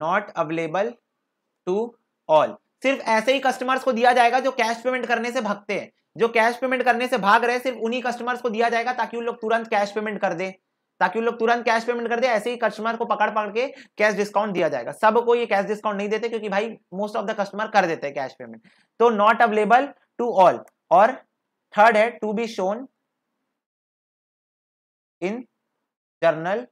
not available to all सिर्फ ऐसे ही कस्टमर्स को दिया जाएगा जो कैश पेमेंट करने से भगते हैं जो कैश पेमेंट करने से भाग रहे सिर्फ उन्हीं कस्टमर्स को दिया जाएगा ताकि उन लोग तुरंत कैश पेमेंट कर दे ताकि उन लोग तुरंत कैश पेमेंट कर दे ऐसे ही कस्टमर को पकड़ पकड़ के कैश डिस्काउंट दिया जाएगा सबको ये कैश डिस्काउंट नहीं देते क्योंकि भाई मोस्ट ऑफ द कस्टमर कर देते हैं कैश पेमेंट तो नॉट अवेलेबल टू ऑल और थर्ड है to be shown in journal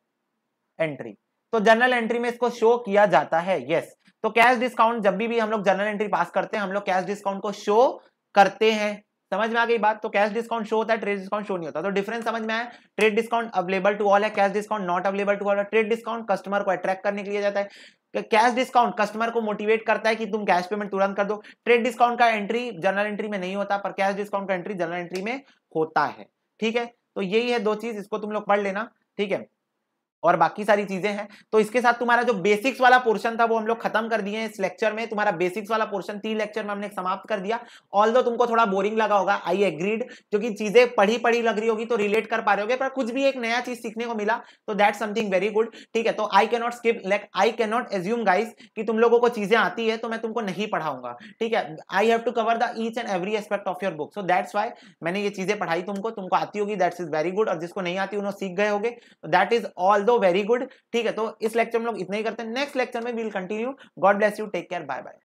entry तो जर्नल एंट्री में इसको शो किया जाता है यस तो कैश डिस्काउंट जब भी, भी हम लोग जर्नल एंट्री पास करते हैं हम लोग कैश डिस्काउंट को शो करते हैं समझ में आ गई बात तो कैश डिस्काउंट शो होता है ट्रेड डिस्काउंट शो नहीं होता तो डिफरेंस समझ में आया trade discount available to all है cash discount not available to all है ट्रेड डिस्काउंट कस्टमर को अट्रैक्ट करने के लिए जाता है कैश डिस्काउंट कस्टमर को मोटिवेट करता है कि तुम कैश पेमेंट तुरंत कर दो ट्रेड डिस्काउंट का एंट्री जनरल एंट्री में नहीं होता पर कैश डिस्काउंट का एंट्री जनरल एंट्री में होता है ठीक है तो यही है दो चीज इसको तुम लोग पढ़ लेना ठीक है और बाकी सारी चीजें हैं तो इसके साथ तुम्हारा जो बेसिक्स वाला पोर्शन था वो हम लोग खत्म कर दिए इस लेक्चर में तुम्हारा बेसिक्स वाला पोर्शन तीन लेक्चर में हमने समाप्त कर दिया ऑल दो तुमको थोड़ा बोरिंग लगा होगा आई एग्रीड क्योंकि चीजें पढ़ी पढ़ी लग रही होगी तो रिलेट कर पा रहे होगे पर कुछ भी एक नया चीज सीखने को मिला तो दैट समथिंग वेरी गुड ठीक है तो I cannot skip like I cannot assume guys कि तुम लोगों को चीजें आती है तो मैं तुमको नहीं पढ़ाऊंगा ठीक है I have to cover the each and every aspect of your book so that's why मैंने ये चीजें पढ़ाई तुमको तुमको आती होगी दैट्स इज वेरी गुड और जिसको नहीं आती उन्होंने सीख गए होगे that is all though very good ठीक है तो इस लेक्चर में लोग इतना ही करते हैं नेक्स्ट लेक्चर में we'll continue God bless you take care bye bye